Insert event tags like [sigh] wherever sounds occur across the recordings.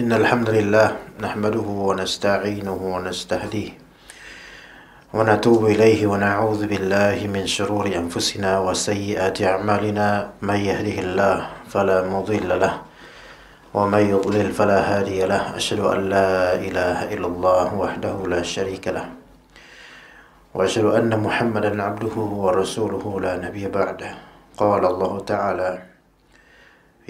إن الحمد لله نحمده ونستعينه ونستهديه ونتوب إليه ونعوذ بالله من شرور أنفسنا وسيئات أعمالنا من يهده الله فلا مضل له ومن يضلل فلا هادي له أشهد أن لا إله إلا الله وحده لا شريك له وأشهد أن محمدا عبده ورسوله لا نبي بعده قال الله تعالى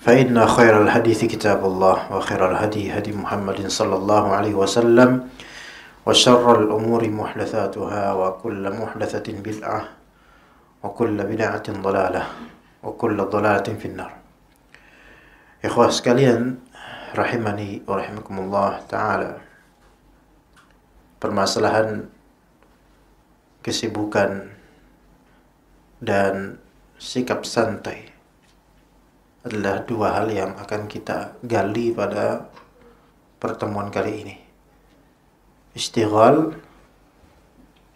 فإن خير الحديث كتاب الله وخير الهدي هدي محمد صلى الله عليه وسلم وشر الأمور محدثاتها وكل محدثة بدعة وكل بدعة ضلالة وكل ضلالة في النار إخوة sekalian رحمني ورحمكم الله تعالى permasalahan kesibukan dan sikap santai adalah dua hal yang akan kita gali pada pertemuan kali ini. Istighal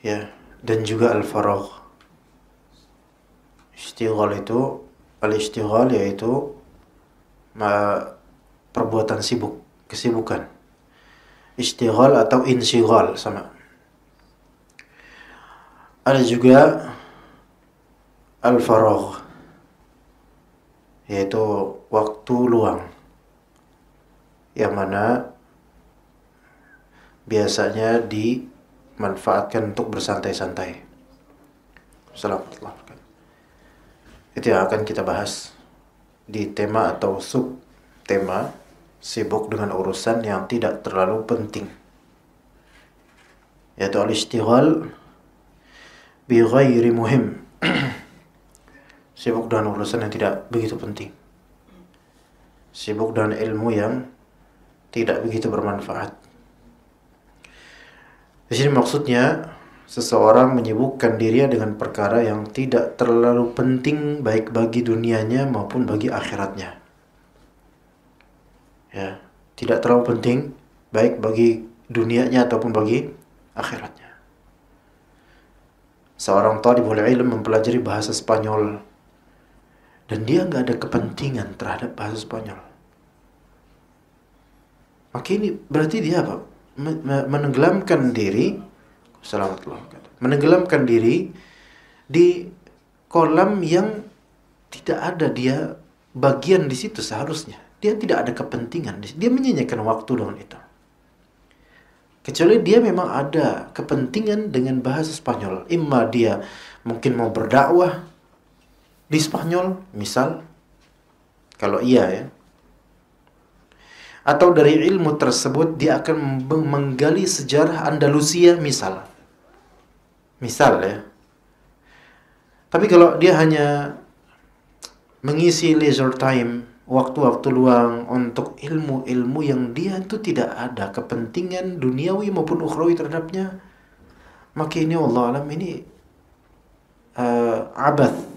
ya dan juga al-faragh. Istighal itu al-istighal yaitu perbuatan sibuk, kesibukan. Istighal atau insighal sama. Ada juga al-faragh yaitu waktu luang yang mana biasanya dimanfaatkan untuk bersantai-santai. Selamatlah. Itu yang akan kita bahas di tema atau sub tema sibuk dengan urusan yang tidak terlalu penting. Yaitu al-ishtighal bi ghairi muhim. [clears throat] sibuk dengan urusan yang tidak begitu penting sibuk dengan ilmu yang tidak begitu bermanfaat di sini maksudnya seseorang menyibukkan dirinya dengan perkara yang tidak terlalu penting baik bagi dunianya maupun bagi akhiratnya. Ya, tidak terlalu penting baik bagi dunianya ataupun bagi akhiratnya. Seorang boleh ilmu mempelajari bahasa Spanyol dan dia nggak ada kepentingan terhadap bahasa Spanyol. Maka ini berarti dia apa? Menenggelamkan diri, menenggelamkan diri di kolam yang tidak ada dia bagian di situ seharusnya. Dia tidak ada kepentingan. Dia menyanyikan waktu dengan itu. Kecuali dia memang ada kepentingan dengan bahasa Spanyol. Imma dia mungkin mau berdakwah, di Spanyol, misal, kalau iya ya, atau dari ilmu tersebut dia akan menggali sejarah Andalusia misal. Misal ya. Tapi kalau dia hanya mengisi leisure time, waktu-waktu luang untuk ilmu-ilmu yang dia itu tidak ada kepentingan duniawi maupun ukhrawi terhadapnya, maka ini Allah alam ini uh, abad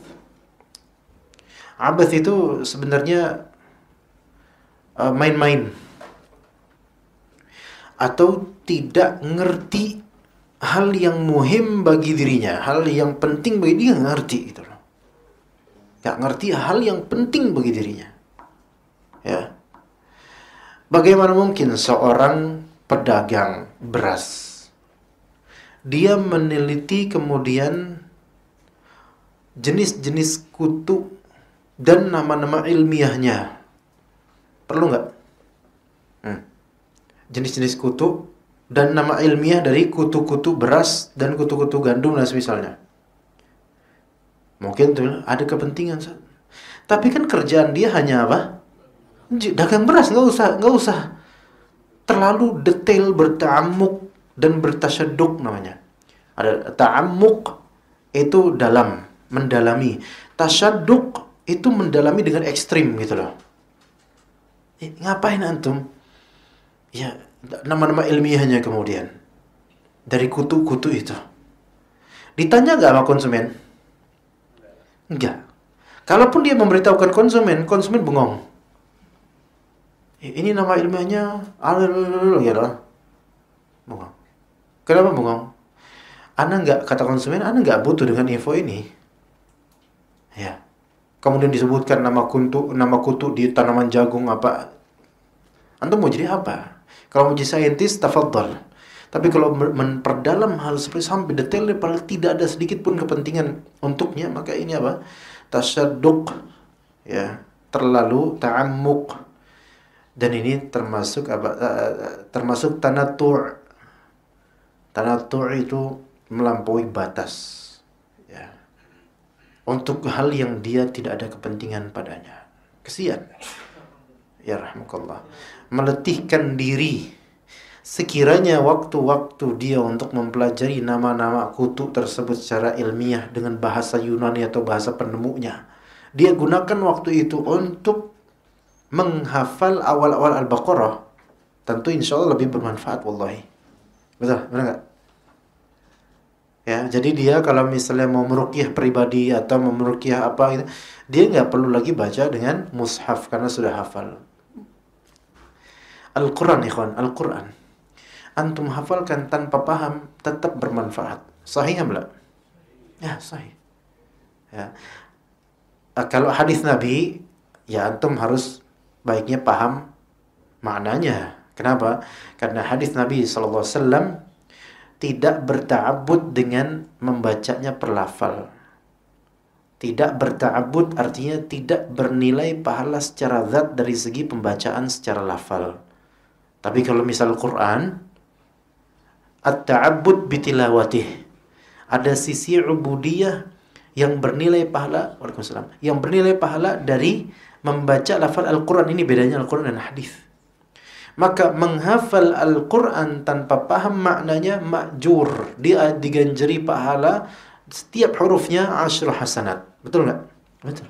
Abath itu sebenarnya eh, main-main uh, atau tidak ngerti hal yang muhim bagi dirinya, hal yang penting bagi dia ngerti itu, loh. Gak ngerti hal yang penting bagi dirinya. Ya. Bagaimana mungkin seorang pedagang beras dia meneliti kemudian jenis-jenis kutu dan nama-nama ilmiahnya. Perlu nggak? jenis hmm. Jenis-jenis kutu dan nama ilmiah dari kutu-kutu beras dan kutu-kutu gandum dan misalnya Mungkin tuh ada kepentingan. Sah. Tapi kan kerjaan dia hanya apa? Dagang beras nggak usah nggak usah terlalu detail bertamuk dan bertasyaduk namanya. Ada ta'amuk itu dalam, mendalami. Tasyaduk itu mendalami dengan ekstrim gitu loh. Eh, ngapain antum? Ya, nama-nama ilmiahnya kemudian. Dari kutu-kutu itu. Ditanya gak sama konsumen? Enggak. Kalaupun dia memberitahukan konsumen, konsumen bengong. Eh, ini nama ilmiahnya, ya loh. Bengong. Kenapa bengong? Anda nggak kata konsumen, Anda nggak butuh dengan info ini. Ya kemudian disebutkan nama kutu nama kutu di tanaman jagung apa antum mau jadi apa kalau mau jadi saintis tafadhal tapi kalau memperdalam hal seperti sampai detailnya padahal tidak ada sedikit pun kepentingan untuknya maka ini apa tasyadduq ya terlalu ta'ammuk dan ini termasuk apa eh, eh, termasuk tanatur tanatur itu melampaui batas untuk hal yang dia tidak ada kepentingan padanya. Kesian. Ya rahmatullah. Meletihkan diri sekiranya waktu-waktu dia untuk mempelajari nama-nama kutu tersebut secara ilmiah dengan bahasa Yunani atau bahasa penemunya. Dia gunakan waktu itu untuk menghafal awal-awal Al-Baqarah. Tentu insya Allah lebih bermanfaat, wallahi. Betul, benar gak ya jadi dia kalau misalnya mau merukyah pribadi atau mau merukyah apa gitu dia nggak perlu lagi baca dengan mushaf karena sudah hafal Al-Quran ikhwan Al-Quran antum hafalkan tanpa paham tetap bermanfaat sahih belum ya sahih ya eh, kalau hadis Nabi ya antum harus baiknya paham maknanya kenapa karena hadis Nabi saw tidak berta'abud dengan membacanya perlafal. Tidak berta'abud artinya tidak bernilai pahala secara zat dari segi pembacaan secara lafal. Tapi kalau misal Quran, at-ta'abud bitilawatih. Ada sisi ubudiyah yang bernilai pahala, Waalaikumsalam, yang bernilai pahala dari membaca lafal Al-Quran. Ini bedanya Al-Quran dan hadis. Maka menghafal Al-Quran tanpa paham maknanya makjur. Dia diganjeri pahala setiap hurufnya asyrul hasanat. Betul nggak? Betul.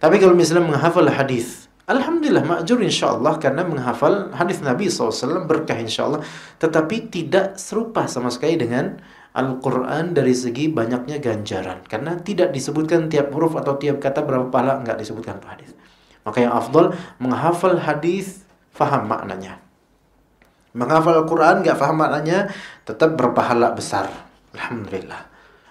Tapi kalau misalnya menghafal hadis, Alhamdulillah makjur insyaAllah karena menghafal hadis Nabi SAW berkah insyaAllah. Tetapi tidak serupa sama sekali dengan Al-Quran dari segi banyaknya ganjaran. Karena tidak disebutkan tiap huruf atau tiap kata berapa pahala, nggak disebutkan hadis. Maka yang afdol menghafal hadis faham maknanya. Menghafal Al-Quran nggak faham maknanya, tetap berpahala besar. Alhamdulillah.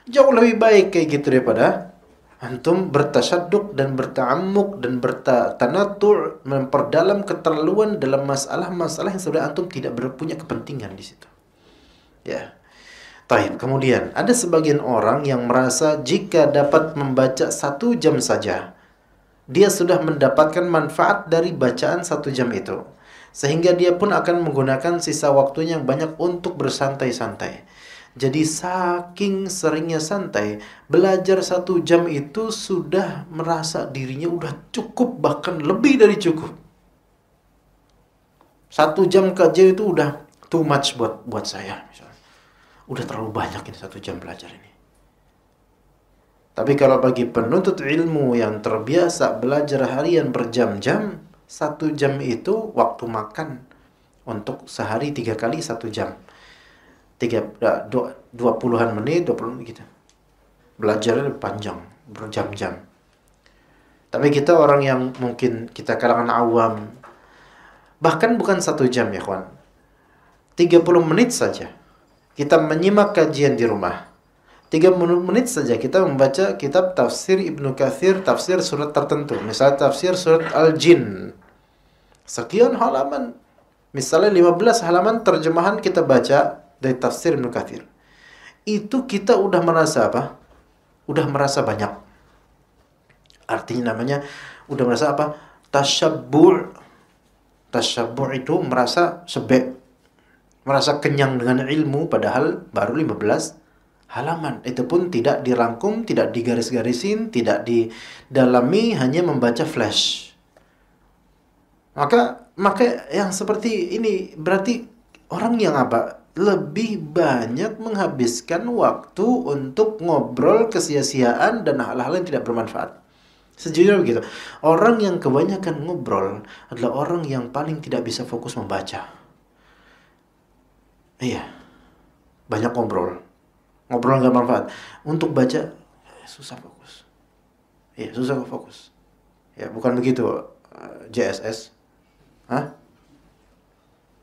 Jauh lebih baik kayak gitu daripada antum bertasadduk dan bertamuk dan bertanatur memperdalam keterlaluan dalam masalah-masalah yang sebenarnya antum tidak berpunya kepentingan di situ. Ya. Taib. Kemudian ada sebagian orang yang merasa jika dapat membaca satu jam saja, dia sudah mendapatkan manfaat dari bacaan satu jam itu. Sehingga dia pun akan menggunakan sisa waktunya yang banyak untuk bersantai-santai. Jadi saking seringnya santai, belajar satu jam itu sudah merasa dirinya udah cukup bahkan lebih dari cukup. Satu jam kerja itu udah too much buat buat saya. Misalnya. Udah terlalu banyak ini satu jam belajar ini. Tapi kalau bagi penuntut ilmu yang terbiasa belajar harian berjam-jam, satu jam itu waktu makan untuk sehari tiga kali satu jam. Tiga, dua, dua puluhan menit, dua puluh menit gitu. belajar panjang, berjam-jam. Tapi kita orang yang mungkin kita kalangan awam, bahkan bukan satu jam ya kawan. tiga puluh menit saja. Kita menyimak kajian di rumah Tiga menit saja kita membaca kitab tafsir Ibnu Kathir, tafsir surat tertentu. Misalnya tafsir surat Al-Jin. Sekian halaman. Misalnya 15 halaman terjemahan kita baca dari tafsir Ibnu Kathir. Itu kita udah merasa apa? Udah merasa banyak. Artinya namanya udah merasa apa? Tasyabbur. Tasyabbur itu merasa sebek. Merasa kenyang dengan ilmu padahal baru 15 halaman. Itu pun tidak dirangkum, tidak digaris-garisin, tidak didalami, hanya membaca flash. Maka maka yang seperti ini berarti orang yang apa? Lebih banyak menghabiskan waktu untuk ngobrol kesia-siaan dan hal-hal yang tidak bermanfaat. Sejujurnya begitu. Orang yang kebanyakan ngobrol adalah orang yang paling tidak bisa fokus membaca. Iya. Banyak ngobrol Ngobrol nggak manfaat. Untuk baca susah fokus. ya susah fokus. Ya, bukan begitu eh, JSS. Hah?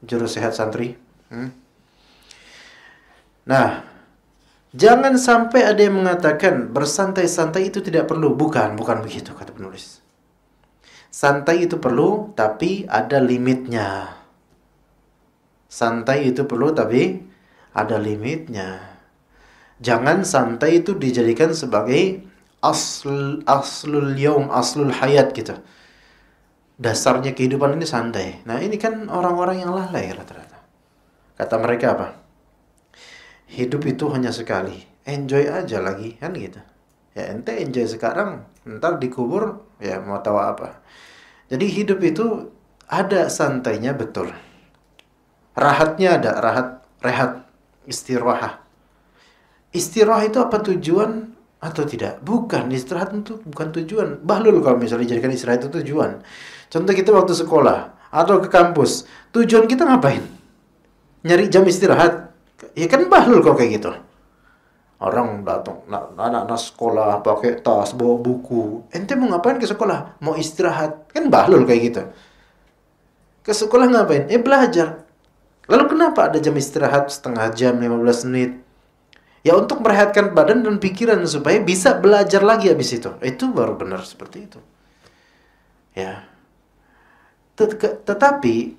jurus sehat santri. Hmm? Nah, jangan sampai ada yang mengatakan bersantai-santai itu tidak perlu. Bukan, bukan begitu kata penulis. Santai itu perlu, tapi ada limitnya. Santai itu perlu, tapi ada limitnya jangan santai itu dijadikan sebagai asl, aslul yaum, aslul hayat gitu. Dasarnya kehidupan ini santai. Nah ini kan orang-orang yang lalai rata-rata. Kata mereka apa? Hidup itu hanya sekali. Enjoy aja lagi kan gitu. Ya ente enjoy sekarang, ntar dikubur ya mau tahu apa. Jadi hidup itu ada santainya betul. Rahatnya ada, rahat, rehat, istirahat istirahat itu apa tujuan atau tidak? Bukan, istirahat itu bukan tujuan. Bahlul kalau misalnya dijadikan istirahat itu tujuan. Contoh kita waktu sekolah atau ke kampus, tujuan kita ngapain? Nyari jam istirahat. Ya kan bahlul kalau kayak gitu. Orang datang, anak-anak sekolah pakai tas, bawa buku. Ente mau ngapain ke sekolah? Mau istirahat. Kan bahlul kayak gitu. Ke sekolah ngapain? Eh belajar. Lalu kenapa ada jam istirahat setengah jam, 15 menit? Ya untuk merehatkan badan dan pikiran supaya bisa belajar lagi habis itu. Itu baru benar seperti itu. Ya. tetapi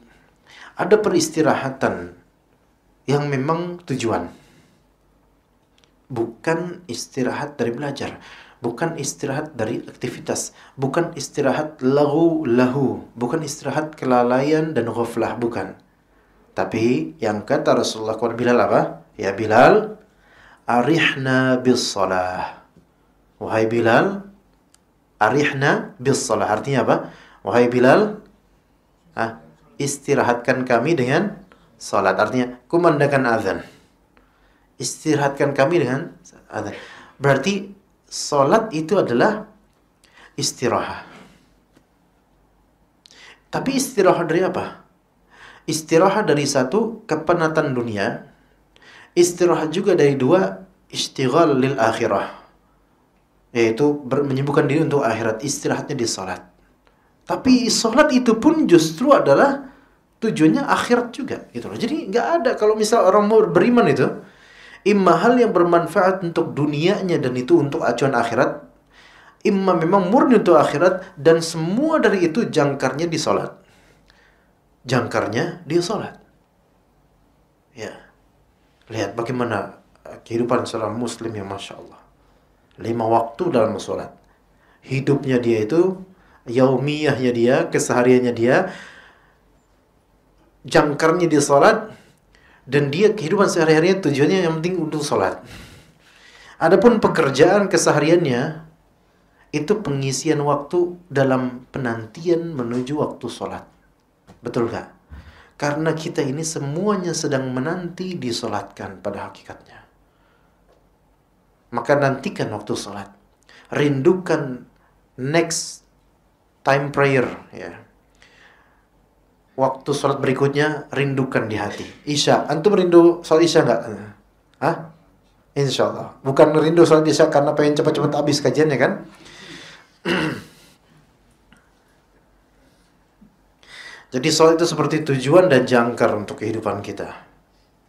ada peristirahatan yang memang tujuan. Bukan istirahat dari belajar, bukan istirahat dari aktivitas, bukan istirahat lahu-lahu, bukan istirahat kelalaian dan ghaflah, bukan. Tapi yang kata Rasulullah kepada Bilal apa? Ya Bilal, arihna bis salah. Wahai Bilal, arihna bis salah. Artinya apa? Wahai Bilal, ah, istirahatkan kami dengan salat. Artinya kumandakan azan. Istirahatkan kami dengan azan. Berarti salat itu adalah istirahat. Tapi istirahat dari apa? Istirahat dari satu kepenatan dunia Istirahat juga dari dua istighal lil akhirah. Yaitu menyembuhkan diri untuk akhirat. Istirahatnya di sholat. Tapi sholat itu pun justru adalah tujuannya akhirat juga gitu loh. Jadi nggak ada kalau misal orang mau beriman itu imma hal yang bermanfaat untuk dunianya dan itu untuk acuan akhirat imma memang murni untuk akhirat dan semua dari itu jangkarnya di sholat jangkarnya di sholat ya Lihat bagaimana eh, kehidupan seorang muslim yang Masya Allah. Lima waktu dalam sholat. Hidupnya dia itu, yaumiyahnya dia, kesehariannya dia, jangkarnya dia sholat, dan dia kehidupan sehari-harinya tujuannya yang penting untuk sholat. Adapun pekerjaan kesehariannya itu pengisian waktu dalam penantian menuju waktu sholat. Betul gak? Karena kita ini semuanya sedang menanti disolatkan pada hakikatnya. Maka nantikan waktu sholat Rindukan next time prayer. ya Waktu sholat berikutnya rindukan di hati. Isya. Antum rindu sholat Isya nggak? Hah? Insya Allah. Bukan rindu sholat Isya karena pengen cepat-cepat habis kajiannya kan? [clears throat] Jadi sholat itu seperti tujuan dan jangkar untuk kehidupan kita.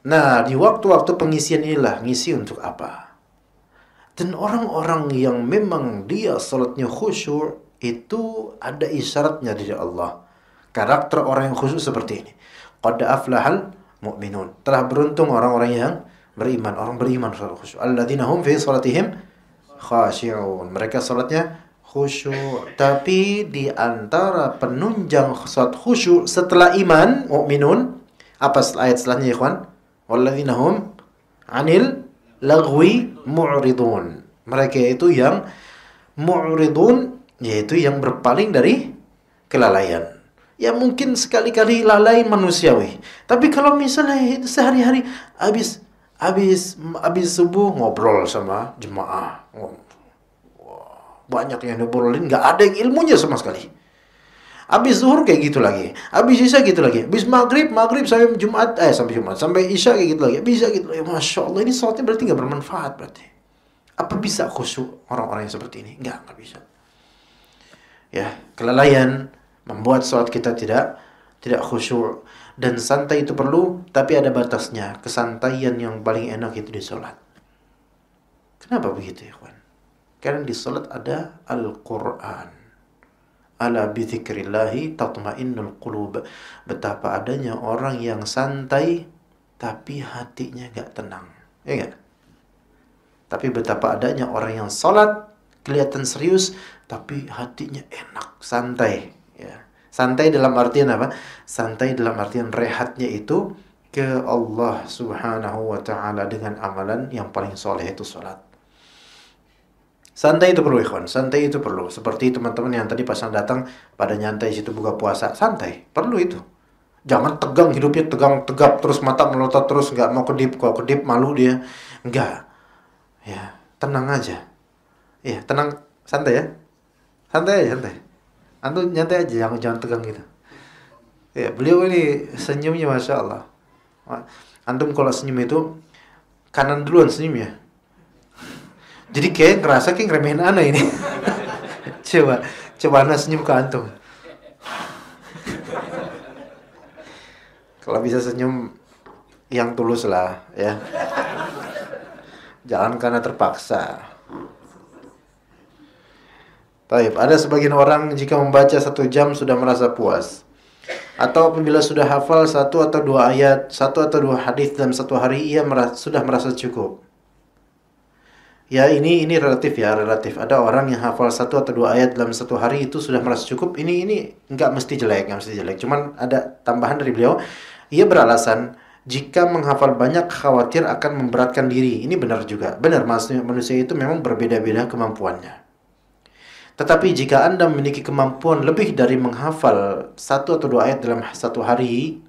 Nah, di waktu-waktu pengisian inilah ngisi untuk apa? Dan orang-orang yang memang dia sholatnya khusyur itu ada isyaratnya dari Allah. Karakter orang yang khusyuk seperti ini. Qad aflahal mu'minun. Telah beruntung orang-orang yang beriman. Orang beriman sholat khusyuk. Alladhinahum fi sholatihim khasyi'un. Mereka sholatnya khusyuk. Tapi di antara penunjang salat khusyuk setelah iman, mukminun, apa ayat selanjutnya ya ikhwan? Walladzina hum anil lagwi mu'ridun. Mereka itu yang mu'ridun yaitu yang berpaling dari kelalaian. Ya mungkin sekali-kali lalai manusiawi. Tapi kalau misalnya sehari-hari habis habis habis subuh ngobrol sama jemaah, banyak yang diobrolin, nggak ada yang ilmunya sama sekali. Habis zuhur kayak gitu lagi. Habis isya gitu lagi. Habis maghrib, maghrib sampai Jumat, eh sampai Jumat, sampai isya kayak gitu lagi. Bisa gitu lagi. Masya Allah, ini sholatnya berarti nggak bermanfaat berarti. Apa bisa khusyuk orang-orang yang seperti ini? Nggak, nggak bisa. Ya, kelalaian membuat sholat kita tidak tidak khusyuk. Dan santai itu perlu, tapi ada batasnya. Kesantaian yang paling enak itu di sholat. Kenapa begitu ya, kawan? Karena di salat ada Al-Quran. Ala bidzikrillahi tatmainnul qulub. Betapa adanya orang yang santai tapi hatinya gak tenang. Ya gak? Tapi betapa adanya orang yang salat kelihatan serius tapi hatinya enak, santai, ya. Santai dalam artian apa? Santai dalam artian rehatnya itu ke Allah Subhanahu wa taala dengan amalan yang paling soleh itu salat. Santai itu perlu ikhwan, santai itu perlu. Seperti teman-teman yang tadi pasang datang pada nyantai situ buka puasa, santai, perlu itu. Jangan tegang hidupnya tegang tegap terus mata melotot terus nggak mau kedip kalau kedip malu dia nggak ya tenang aja ya tenang santai ya santai aja santai antum nyantai aja jangan jangan tegang gitu ya beliau ini senyumnya masya Allah antum kalau senyum itu kanan duluan senyum ya. Jadi kayak ngerasa kayak ngeremehin Ana ini. [laughs] coba, coba Ana senyum ke Antum. Kalau bisa senyum yang tulus lah ya. Jangan karena terpaksa. Taib, ada sebagian orang jika membaca satu jam sudah merasa puas. Atau apabila sudah hafal satu atau dua ayat, satu atau dua hadis dalam satu hari ia merasa, sudah merasa cukup ya ini ini relatif ya relatif ada orang yang hafal satu atau dua ayat dalam satu hari itu sudah merasa cukup ini ini nggak mesti jelek nggak mesti jelek cuman ada tambahan dari beliau ia beralasan jika menghafal banyak khawatir akan memberatkan diri ini benar juga benar maksudnya manusia itu memang berbeda-beda kemampuannya tetapi jika anda memiliki kemampuan lebih dari menghafal satu atau dua ayat dalam satu hari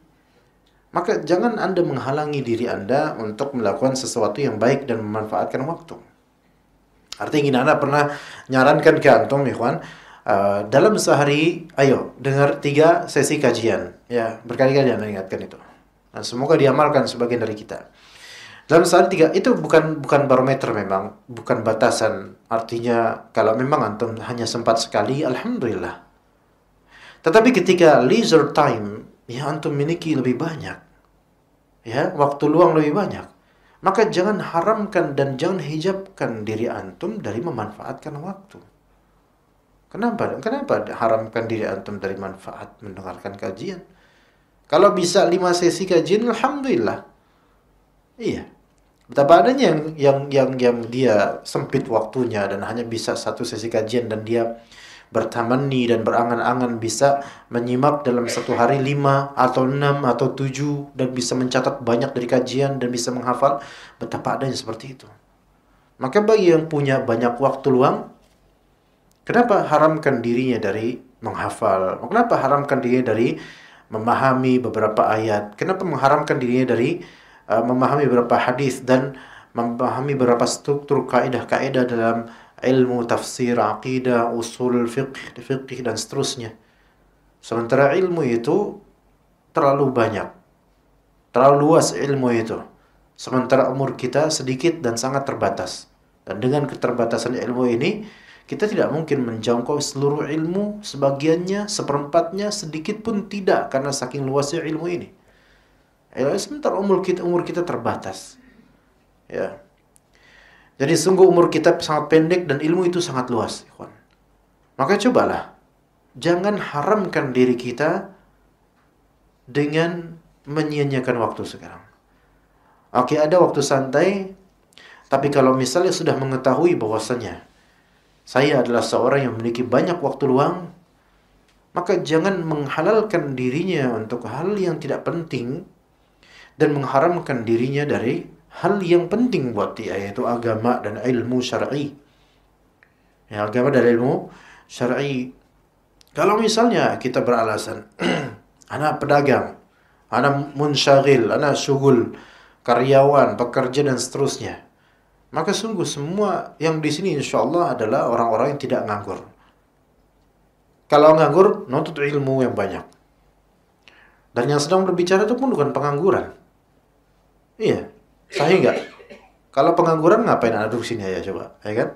maka jangan anda menghalangi diri anda untuk melakukan sesuatu yang baik dan memanfaatkan waktu Artinya gini, Anda pernah nyarankan ke Antum, Ikhwan, uh, dalam sehari, ayo dengar tiga sesi kajian. Ya, berkali-kali Anda ingatkan itu. Nah, semoga diamalkan sebagian dari kita. Dalam sehari tiga, itu bukan bukan barometer memang, bukan batasan. Artinya, kalau memang Antum hanya sempat sekali, Alhamdulillah. Tetapi ketika leisure time, ya Antum miliki lebih banyak. Ya, waktu luang lebih banyak maka jangan haramkan dan jangan hijabkan diri antum dari memanfaatkan waktu. Kenapa? Kenapa haramkan diri antum dari manfaat mendengarkan kajian? Kalau bisa lima sesi kajian, alhamdulillah. Iya. Betapa adanya yang yang yang yang dia sempit waktunya dan hanya bisa satu sesi kajian dan dia bertamani dan berangan-angan bisa menyimak dalam satu hari lima atau enam atau tujuh dan bisa mencatat banyak dari kajian dan bisa menghafal betapa adanya seperti itu. Maka bagi yang punya banyak waktu luang, kenapa haramkan dirinya dari menghafal? Kenapa haramkan dirinya dari memahami beberapa ayat? Kenapa mengharamkan dirinya dari uh, memahami beberapa hadis dan memahami beberapa struktur kaidah-kaidah dalam ilmu tafsir, aqidah usul fiqh, fiqh dan seterusnya. Sementara ilmu itu terlalu banyak. Terlalu luas ilmu itu. Sementara umur kita sedikit dan sangat terbatas. Dan dengan keterbatasan ilmu ini, kita tidak mungkin menjangkau seluruh ilmu, sebagiannya, seperempatnya, sedikit pun tidak karena saking luasnya ilmu ini. Ya, sementara umur kita, umur kita terbatas. Ya. Jadi sungguh umur kita sangat pendek dan ilmu itu sangat luas. Ikhwan. Maka cobalah. Jangan haramkan diri kita dengan menyia-nyiakan waktu sekarang. Oke, ada waktu santai, tapi kalau misalnya sudah mengetahui bahwasannya saya adalah seorang yang memiliki banyak waktu luang, maka jangan menghalalkan dirinya untuk hal yang tidak penting dan mengharamkan dirinya dari hal yang penting buat dia yaitu agama dan ilmu syar'i. Ya, agama dan ilmu syar'i. Kalau misalnya kita beralasan, [clears throat] anak pedagang, anak munsyagil, anak sugul, karyawan, pekerja dan seterusnya. Maka sungguh semua yang di sini insya Allah adalah orang-orang yang tidak nganggur. Kalau nganggur, nuntut ilmu yang banyak. Dan yang sedang berbicara itu pun bukan pengangguran. Iya, Sahih nggak? Kalau pengangguran ngapain anak duduk sini aja coba, ya kan?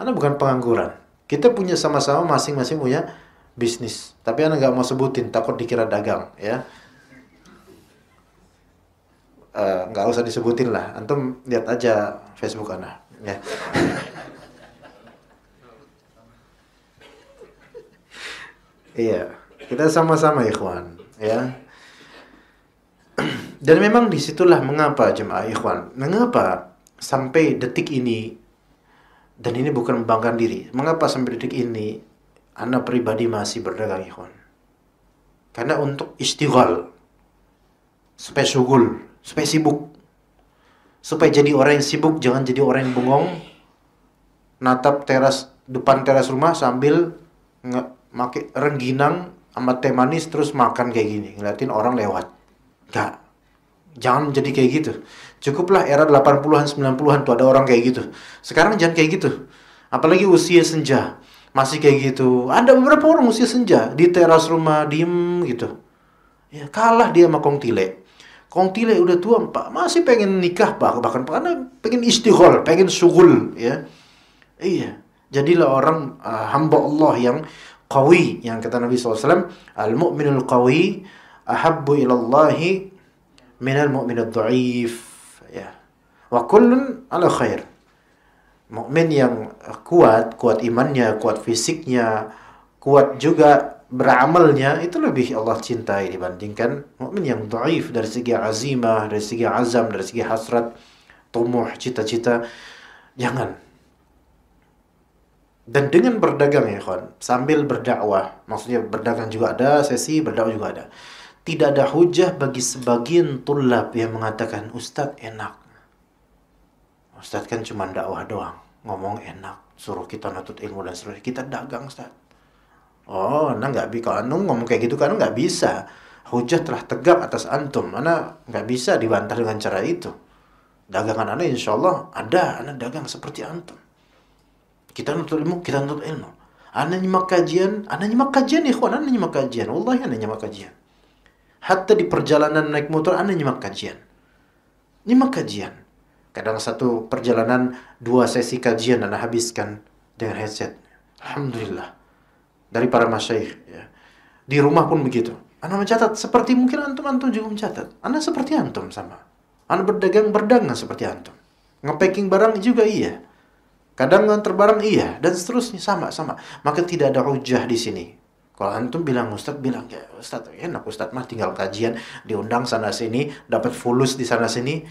Anak bukan pengangguran. Kita punya sama-sama masing-masing punya bisnis. Tapi anak nggak mau sebutin, takut dikira dagang, ya. Eh, nggak uh, usah disebutin lah. Antum lihat aja Facebook anak. ya. [laughs] Iya, kita sama-sama ikhwan, ya. [clears throat] Dan memang disitulah mengapa jemaah ikhwan, mengapa sampai detik ini, dan ini bukan membanggakan diri, mengapa sampai detik ini anda pribadi masih berdagang ikhwan. Karena untuk istighal, supaya sugul, supaya sibuk, supaya jadi orang yang sibuk, jangan jadi orang yang bengong, natap teras depan teras rumah sambil nge make rengginang sama teh manis terus makan kayak gini ngeliatin orang lewat Enggak. Jangan menjadi kayak gitu. Cukuplah era 80-an, 90-an tuh ada orang kayak gitu. Sekarang jangan kayak gitu. Apalagi usia senja. Masih kayak gitu. Ada beberapa orang usia senja. Di teras rumah, diem gitu. Ya, kalah dia sama Kong Tile. Kong Tile udah tua, Pak. Masih pengen nikah, Pak. Bahkan karena pengen istighol, pengen sugul. Ya. Iya. Jadilah orang uh, hamba Allah yang kawi. Yang kata Nabi SAW, Al-mu'minul kawi ahabbu ilallahi minal mu'min dhaif ya wa kullun ala khair mukmin yang kuat kuat imannya kuat fisiknya kuat juga beramalnya itu lebih Allah cintai dibandingkan mukmin yang dhaif dari segi azimah dari segi azam dari segi hasrat tumuh cita-cita jangan dan dengan berdagang ya kawan sambil berdakwah maksudnya berdagang juga ada sesi berdakwah juga ada tidak ada hujah bagi sebagian tulab yang mengatakan Ustadz enak. Ustadz kan cuma dakwah doang, ngomong enak, suruh kita nutut ilmu dan suruh Kita dagang Ustadz. Oh, nah nggak bisa. Kalau ngomong kayak gitu kan nggak bisa. Hujah telah tegak atas antum. Mana nggak bisa dibantah dengan cara itu. Dagangan anda insya Allah ada. Anda dagang seperti antum. Kita nutut ilmu, kita nutut ilmu. Anda nyimak kajian, anda nyimak kajian ikhwan, anda nyimak kajian. Wallahi anda nyimak kajian. Hatta di perjalanan naik motor Anda nyimak kajian. Nyimak kajian. Kadang satu perjalanan dua sesi kajian Anda habiskan dengan headset. Alhamdulillah. Dari para masyaih. Ya. Di rumah pun begitu. Anda mencatat seperti mungkin antum-antum juga mencatat. Anda seperti antum sama. Anda berdagang berdagang seperti antum. Ngepacking barang juga iya. Kadang nganter barang iya dan seterusnya sama-sama. Maka tidak ada ujah di sini. Kalau antum bilang Ustadz bilang ya Ustadz ya, enak Ustadz mah tinggal kajian diundang sana sini dapat fulus di sana sini.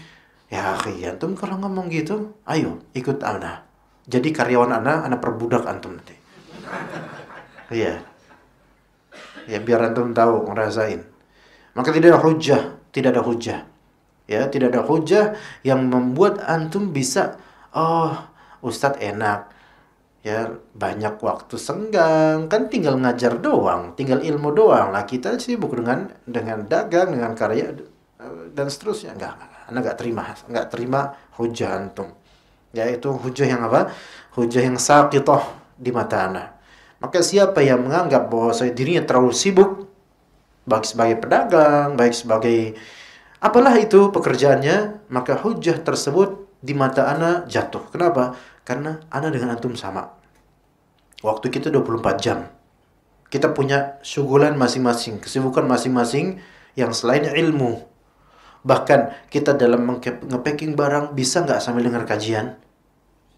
Ya akhi antum kalau ngomong gitu, ayo ikut ana. Jadi karyawan ana, ana perbudak antum nanti. Iya. ya biar antum tahu ngerasain. Maka tidak ada hujah, tidak ada hujah. Ya, tidak ada hujah yang membuat antum bisa oh Ustadz enak, ya banyak waktu senggang kan tinggal ngajar doang tinggal ilmu doang lah kita sibuk dengan dengan dagang dengan karya eh, dan seterusnya enggak anda nggak terima nggak terima hujah antum ya, itu hujah yang apa hujah yang sakitoh di mata anda maka siapa yang menganggap bahwa saya dirinya terlalu sibuk baik sebagai pedagang baik sebagai apalah itu pekerjaannya maka hujah tersebut di mata anda jatuh kenapa karena anda dengan antum sama Waktu kita 24 jam. Kita punya syugulan masing-masing, kesibukan masing-masing yang selain ilmu. Bahkan kita dalam ngepacking barang bisa nggak sambil dengar kajian?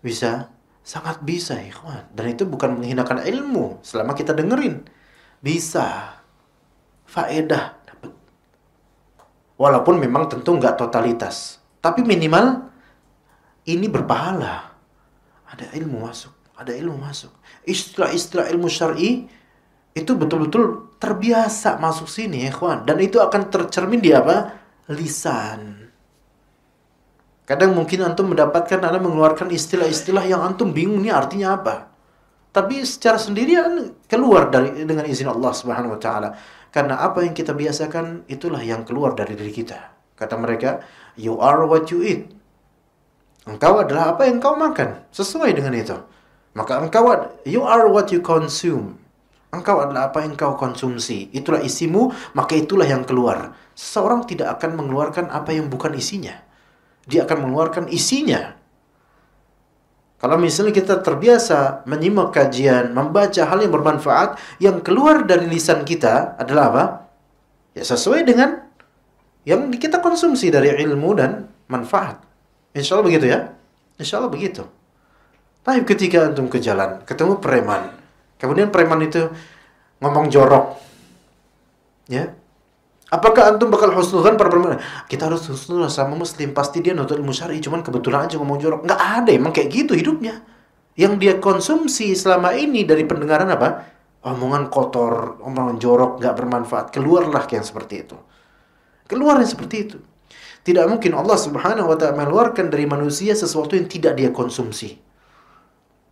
Bisa. Sangat bisa, ikhwan. Dan itu bukan menghinakan ilmu selama kita dengerin. Bisa. Faedah dapat. Walaupun memang tentu nggak totalitas. Tapi minimal ini berpahala. Ada ilmu masuk ada ilmu masuk. Istilah-istilah ilmu syar'i itu betul-betul terbiasa masuk sini, ya kawan. Dan itu akan tercermin di apa? Lisan. Kadang mungkin antum mendapatkan anda mengeluarkan istilah-istilah yang antum bingung ini artinya apa. Tapi secara sendirian keluar dari dengan izin Allah Subhanahu wa taala. Karena apa yang kita biasakan itulah yang keluar dari diri kita. Kata mereka, you are what you eat. Engkau adalah apa yang kau makan, sesuai dengan itu. Maka engkau you are what you consume. Engkau adalah apa yang kau konsumsi. Itulah isimu, maka itulah yang keluar. Seseorang tidak akan mengeluarkan apa yang bukan isinya. Dia akan mengeluarkan isinya. Kalau misalnya kita terbiasa menyimak kajian, membaca hal yang bermanfaat, yang keluar dari lisan kita adalah apa? Ya sesuai dengan yang kita konsumsi dari ilmu dan manfaat. Insya Allah begitu ya. Insya Allah begitu. Tapi ketika antum ke jalan, ketemu preman. Kemudian preman itu ngomong jorok. Ya. Apakah antum bakal husnudzan para preman? Kita harus husnudzan sama muslim, pasti dia nonton ilmu syar'i, cuman kebetulan aja ngomong jorok. Nggak ada emang kayak gitu hidupnya. Yang dia konsumsi selama ini dari pendengaran apa? Omongan kotor, omongan jorok, nggak bermanfaat. Keluarlah yang seperti itu. Keluar yang seperti itu. Tidak mungkin Allah Subhanahu wa taala mengeluarkan dari manusia sesuatu yang tidak dia konsumsi.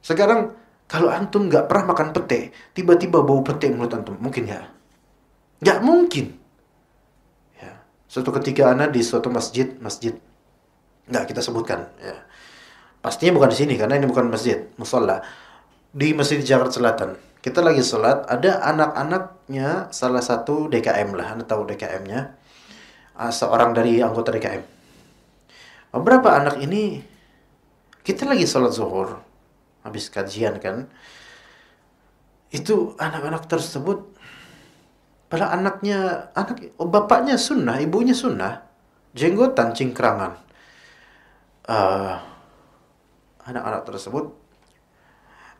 Sekarang kalau antum nggak pernah makan pete, tiba-tiba bau pete mulut antum, mungkin ya? Nggak mungkin. Ya. Suatu ketika ana di suatu masjid, masjid nggak kita sebutkan. Ya. Pastinya bukan di sini karena ini bukan masjid, musola. Di masjid Jakarta Selatan, kita lagi sholat, ada anak-anaknya salah satu DKM lah, anda tahu DKM-nya, ah, seorang dari anggota DKM. Beberapa anak ini kita lagi sholat zuhur, habis kajian kan itu anak-anak tersebut pada anaknya anak oh, bapaknya sunnah ibunya sunnah jenggotan cingkrangan anak eh, anak-anak tersebut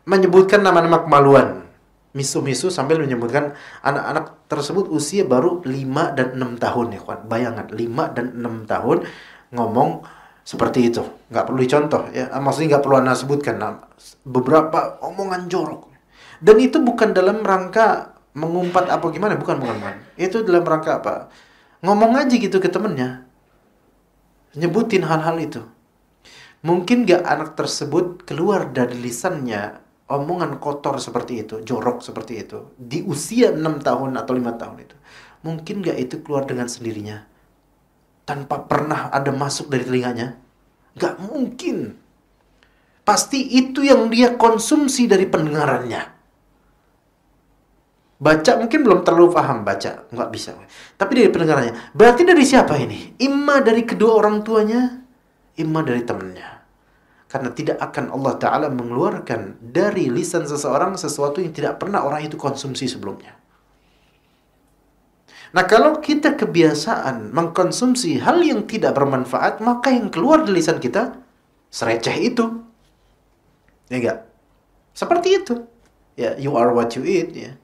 menyebutkan nama-nama kemaluan misu-misu sambil menyebutkan anak-anak tersebut usia baru 5 dan 6 tahun ya kawan. Bayangan 5 dan 6 tahun ngomong seperti itu. Nggak perlu dicontoh ya. Ah, maksudnya nggak perlu anda sebutkan beberapa omongan jorok. Dan itu bukan dalam rangka mengumpat apa gimana, bukan bukan bukan. Itu dalam rangka apa? Ngomong aja gitu ke temennya. Nyebutin hal-hal itu. Mungkin gak anak tersebut keluar dari lisannya omongan kotor seperti itu, jorok seperti itu. Di usia enam tahun atau lima tahun itu. Mungkin gak itu keluar dengan sendirinya tanpa pernah ada masuk dari telinganya? Gak mungkin. Pasti itu yang dia konsumsi dari pendengarannya. Baca mungkin belum terlalu paham baca, nggak bisa. Tapi dari pendengarannya. Berarti dari siapa ini? Imma dari kedua orang tuanya, imma dari temannya. Karena tidak akan Allah Ta'ala mengeluarkan dari lisan seseorang sesuatu yang tidak pernah orang itu konsumsi sebelumnya. Nah kalau kita kebiasaan mengkonsumsi hal yang tidak bermanfaat, maka yang keluar dari lisan kita sereceh itu. Ya enggak? Seperti itu. Ya, you are what you eat. Ya.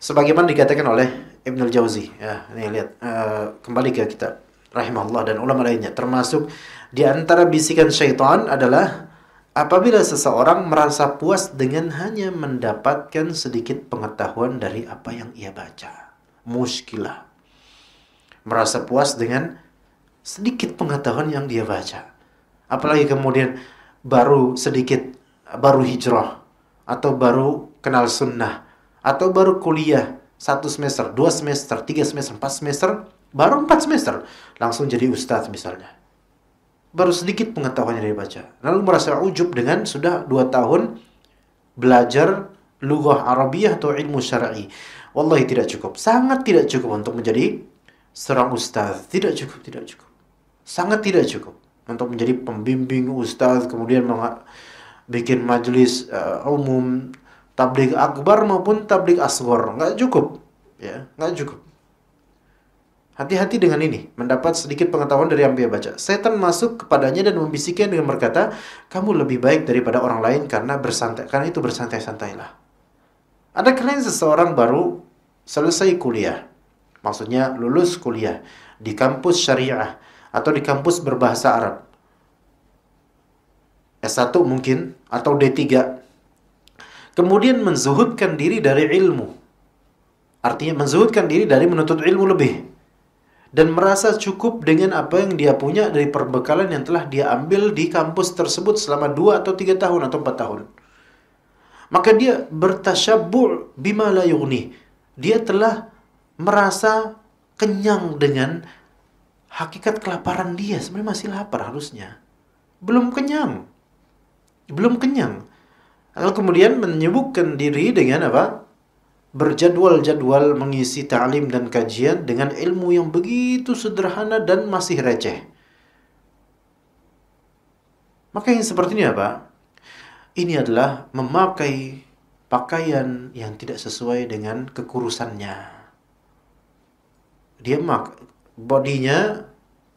Sebagaimana dikatakan oleh Ibnul Jauzi. Ya, ini lihat. Uh, kembali ke kita. Rahimahullah dan ulama lainnya. Termasuk di antara bisikan syaitan adalah apabila seseorang merasa puas dengan hanya mendapatkan sedikit pengetahuan dari apa yang ia baca muskilah. Merasa puas dengan sedikit pengetahuan yang dia baca. Apalagi kemudian baru sedikit baru hijrah atau baru kenal sunnah atau baru kuliah satu semester, dua semester, tiga semester, empat semester, baru empat semester langsung jadi ustadz misalnya. Baru sedikit pengetahuannya dia baca. Lalu merasa ujub dengan sudah dua tahun belajar lugah Arabiyah atau ilmu syar'i. Wallahi tidak cukup. Sangat tidak cukup untuk menjadi seorang ustaz. Tidak cukup, tidak cukup. Sangat tidak cukup untuk menjadi pembimbing ustaz, kemudian bikin majelis uh, eh, umum, tablik akbar maupun tablik asgor. Nggak cukup. Ya, nggak cukup. Hati-hati dengan ini, mendapat sedikit pengetahuan dari yang dia baca. Setan masuk kepadanya dan membisikkan dengan berkata, kamu lebih baik daripada orang lain karena bersantai. Karena itu bersantai-santailah. Ada kalian seseorang baru selesai kuliah, maksudnya lulus kuliah di kampus syariah atau di kampus berbahasa Arab. S1 mungkin atau D3. Kemudian menzuhudkan diri dari ilmu. Artinya menzuhudkan diri dari menuntut ilmu lebih dan merasa cukup dengan apa yang dia punya dari perbekalan yang telah dia ambil di kampus tersebut selama 2 atau 3 tahun atau 4 tahun maka dia bertasyabu' bima la yughni Dia telah merasa kenyang dengan hakikat kelaparan dia. Sebenarnya masih lapar harusnya. Belum kenyang. Belum kenyang. Lalu kemudian menyebutkan diri dengan apa? Berjadwal-jadwal mengisi ta'lim dan kajian dengan ilmu yang begitu sederhana dan masih receh. Maka yang seperti ini apa? ini adalah memakai pakaian yang tidak sesuai dengan kekurusannya. Dia mak bodinya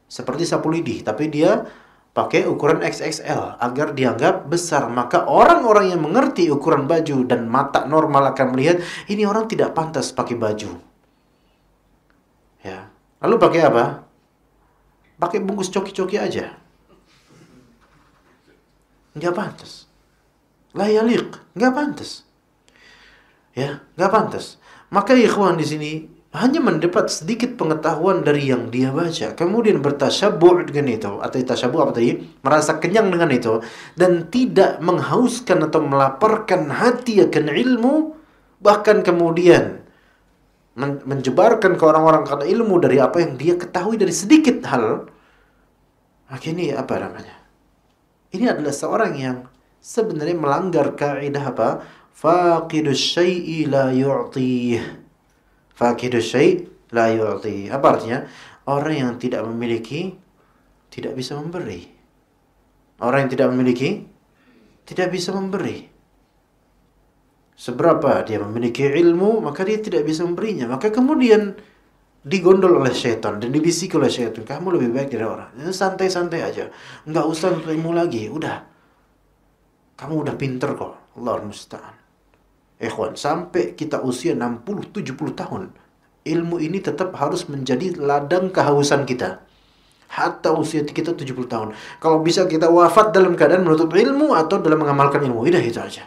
seperti sapu lidi, tapi dia pakai ukuran XXL agar dianggap besar. Maka orang-orang yang mengerti ukuran baju dan mata normal akan melihat ini orang tidak pantas pakai baju. Ya. Lalu pakai apa? Pakai bungkus coki-coki aja. Nggak pantas layak nggak pantas. Ya, nggak pantas. Maka ikhwan di sini hanya mendapat sedikit pengetahuan dari yang dia baca. Kemudian bertasyabu' dengan itu. Atau tasyabu' apa tadi? Merasa kenyang dengan itu. Dan tidak menghauskan atau melaparkan hati akan ilmu. Bahkan kemudian men menjebarkan ke orang-orang karena ilmu dari apa yang dia ketahui dari sedikit hal. Akhirnya apa namanya? Ini adalah seorang yang sebenarnya melanggar kaidah apa? Faqidus syai'i la yu'tih. Faqidus syai' la yu'tih. Apa artinya? Orang yang tidak memiliki tidak bisa memberi. Orang yang tidak memiliki tidak bisa memberi. Seberapa dia memiliki ilmu, maka dia tidak bisa memberinya. Maka kemudian digondol oleh setan dan dibisik oleh setan. kamu lebih baik dari orang santai-santai aja nggak usah ilmu lagi udah kamu udah pinter kok. Allah musta'an. Ikhwan, sampai kita usia 60-70 tahun, ilmu ini tetap harus menjadi ladang kehausan kita. Hatta usia kita 70 tahun. Kalau bisa kita wafat dalam keadaan menutup ilmu atau dalam mengamalkan ilmu. Udah itu aja.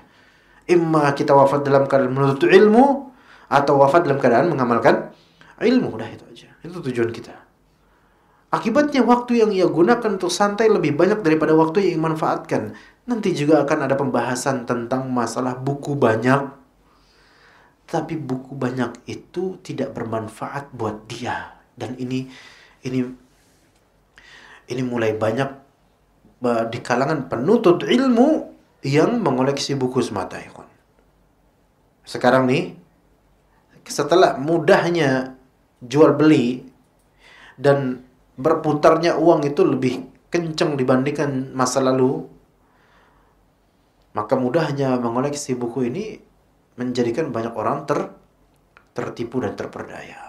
Imma kita wafat dalam keadaan menutup ilmu atau wafat dalam keadaan mengamalkan ilmu. Udah itu aja. Itu tujuan kita. Akibatnya waktu yang ia gunakan untuk santai lebih banyak daripada waktu yang ia manfaatkan. Nanti juga akan ada pembahasan tentang masalah buku banyak. Tapi buku banyak itu tidak bermanfaat buat dia. Dan ini ini ini mulai banyak di kalangan penuntut ilmu yang mengoleksi buku semata. Sekarang nih, setelah mudahnya jual beli dan berputarnya uang itu lebih kenceng dibandingkan masa lalu, maka mudahnya mengoleksi buku ini menjadikan banyak orang ter tertipu dan terperdaya.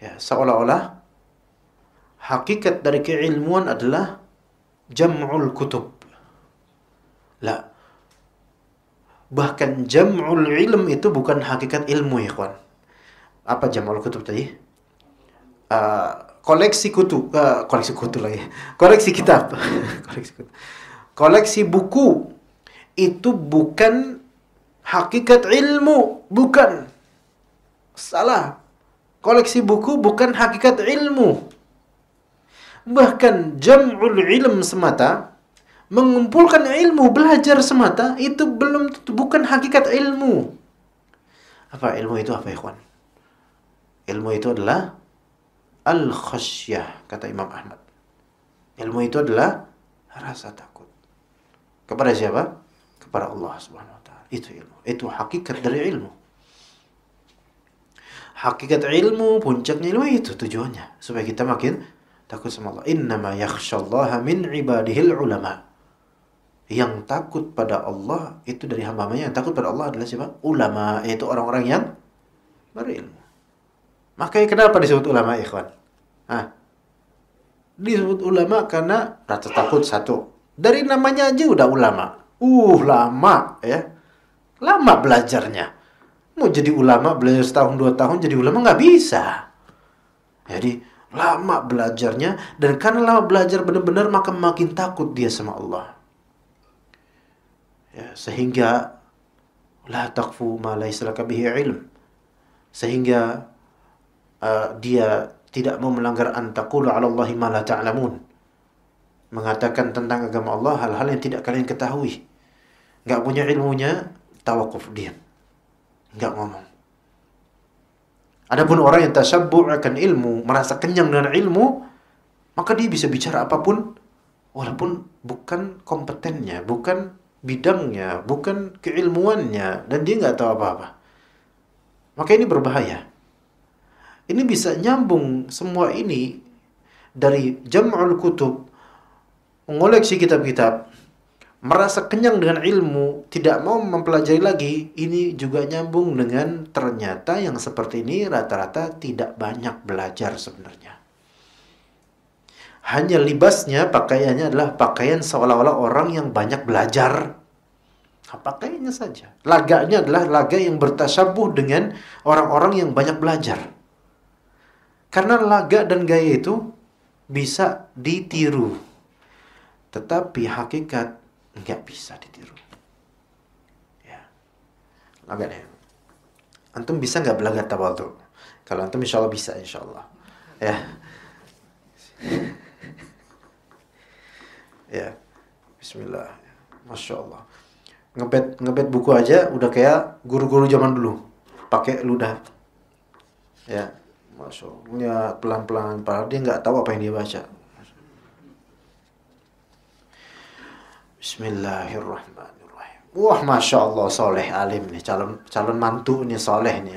Ya, seolah-olah hakikat dari keilmuan adalah jam'ul kutub. Lah, bahkan jam'ul ilm itu bukan hakikat ilmu, ya kawan. Apa jam'ul kutub tadi? uh, koleksi kutu, uh, koleksi kutu lah ya koleksi kitab, [laughs] koleksi, kutu. koleksi buku itu bukan hakikat ilmu, bukan salah. Koleksi buku bukan hakikat ilmu. Bahkan jam'ul ilm semata, mengumpulkan ilmu, belajar semata itu belum bukan hakikat ilmu. Apa ilmu itu apa, ikhwan? Ilmu itu adalah al-khasyah kata Imam Ahmad. Ilmu itu adalah rasa takut. Kepada siapa? Kepada Allah Subhanahu wa taala. Itu ilmu. Itu hakikat dari ilmu. Hakikat ilmu, puncaknya ilmu itu tujuannya supaya kita makin takut sama Allah. Innama yakhsyallaha min ibadihil ulama. Yang takut pada Allah itu dari hamba-hambanya yang takut pada Allah adalah siapa? Ulama, yaitu orang-orang yang berilmu. Makanya kenapa disebut ulama ikhwan? Ah. Disebut ulama karena rasa takut satu. Dari namanya aja udah ulama. Uh, lama ya. Lama belajarnya. Mau jadi ulama, belajar setahun dua tahun jadi ulama nggak bisa. Jadi lama belajarnya dan karena lama belajar benar-benar maka makin takut dia sama Allah. Ya, sehingga la takfu ma ilm. Sehingga Eh, dia tidak mau melanggar antakulu ala Allahi ma la ta'lamun. Mengatakan tentang agama Allah hal-hal yang tidak kalian ketahui. Gak punya ilmunya, tawakuf diam. Gak ngomong. Adapun orang yang tasabur akan ilmu, merasa kenyang dengan ilmu, maka dia bisa bicara apapun walaupun bukan kompetennya, bukan bidangnya, bukan keilmuannya dan dia nggak tahu apa-apa. Maka ini berbahaya. Ini bisa nyambung semua ini dari jam'ul kutub, mengoleksi kitab-kitab, merasa kenyang dengan ilmu, tidak mau mempelajari lagi, ini juga nyambung dengan ternyata yang seperti ini rata-rata tidak banyak belajar sebenarnya hanya libasnya pakaiannya adalah pakaian seolah-olah orang yang banyak belajar nah, pakaiannya saja laganya adalah laga yang bertasabuh dengan orang-orang yang banyak belajar karena laga dan gaya itu bisa ditiru. Tetapi hakikat nggak bisa ditiru. Ya. Laga deh. Antum bisa nggak belaga tuh? Kalau antum insya Allah bisa insya Allah. Ya. [laughs] ya. Bismillah. Masya Allah. Ngebet ngebet buku aja udah kayak guru-guru zaman dulu. Pakai ludah. Ya. Masya Allah. Ya pelan-pelan, padahal dia nggak tahu apa yang dia baca. Bismillahirrahmanirrahim. Wah, Masya Allah, soleh alim nih, calon, calon mantu nih, soleh nih.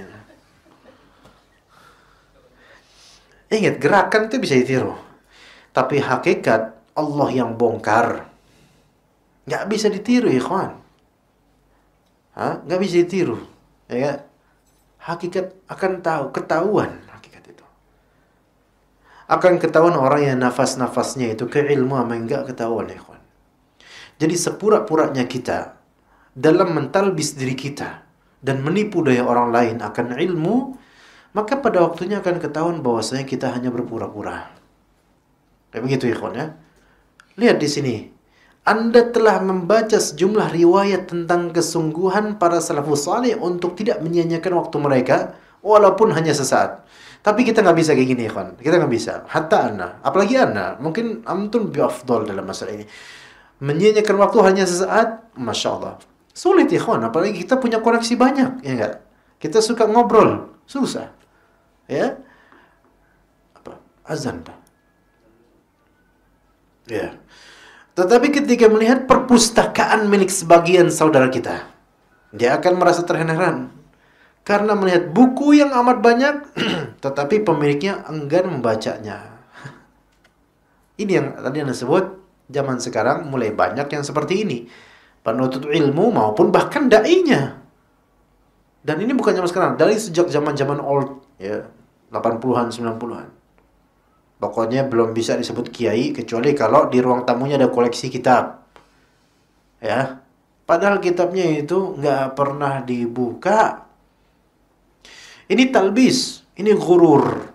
Ingat, gerakan itu bisa ditiru. Tapi hakikat, Allah yang bongkar. Nggak bisa ditiru, ikhwan. kawan Nggak bisa ditiru. Ya, hakikat akan tahu, ketahuan akan ketahuan orang yang nafas-nafasnya itu keilmu sama enggak ketahuan ya kawan. Jadi sepura-puranya kita dalam mentalbis diri kita dan menipu daya orang lain akan ilmu, maka pada waktunya akan ketahuan bahwasanya kita hanya berpura-pura. Kayak begitu ya kawan ya. Lihat di sini. Anda telah membaca sejumlah riwayat tentang kesungguhan para salafus salih untuk tidak menyanyikan waktu mereka walaupun hanya sesaat. Tapi kita nggak bisa kayak gini, kawan. Kita nggak bisa. Hatta Ana, apalagi Ana. mungkin Amtun lebih afdol dalam masalah ini. Menyanyikan waktu hanya sesaat, Masya Allah. Sulit, ya, kawan. Apalagi kita punya koneksi banyak, ya nggak? Kita suka ngobrol, susah. Ya? Apa? Azan, dah. Ya. Tetapi ketika melihat perpustakaan milik sebagian saudara kita, dia akan merasa terheran-heran karena melihat buku yang amat banyak, [clears throat] tetapi pemiliknya enggan membacanya. [laughs] ini yang tadi Anda sebut, zaman sekarang mulai banyak yang seperti ini. Penuntut ilmu maupun bahkan da'inya. Dan ini bukan zaman sekarang, dari sejak zaman-zaman old, ya, 80-an, 90-an. Pokoknya belum bisa disebut kiai, kecuali kalau di ruang tamunya ada koleksi kitab. Ya, Padahal kitabnya itu nggak pernah dibuka, ini talbis, ini gurur,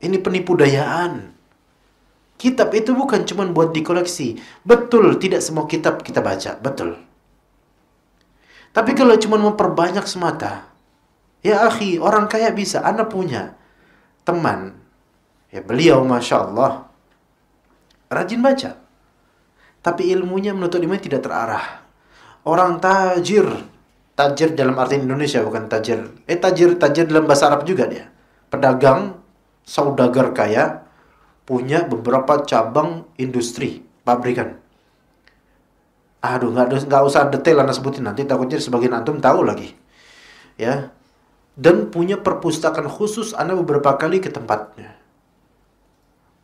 ini penipu dayaan. Kitab itu bukan cuma buat dikoleksi. Betul, tidak semua kitab kita baca, betul. Tapi kalau cuma memperbanyak semata, ya akhi, orang kaya bisa, anda punya teman. Ya beliau Masya Allah, rajin baca. Tapi ilmunya menurut dimana tidak terarah. Orang tajir, Tajir dalam arti Indonesia bukan tajir. Eh tajir tajir dalam bahasa Arab juga dia. Pedagang, saudagar kaya punya beberapa cabang industri, pabrikan. Aduh, nggak nggak usah detail anda sebutin nanti takutnya sebagian antum tahu lagi, ya. Dan punya perpustakaan khusus anda beberapa kali ke tempatnya.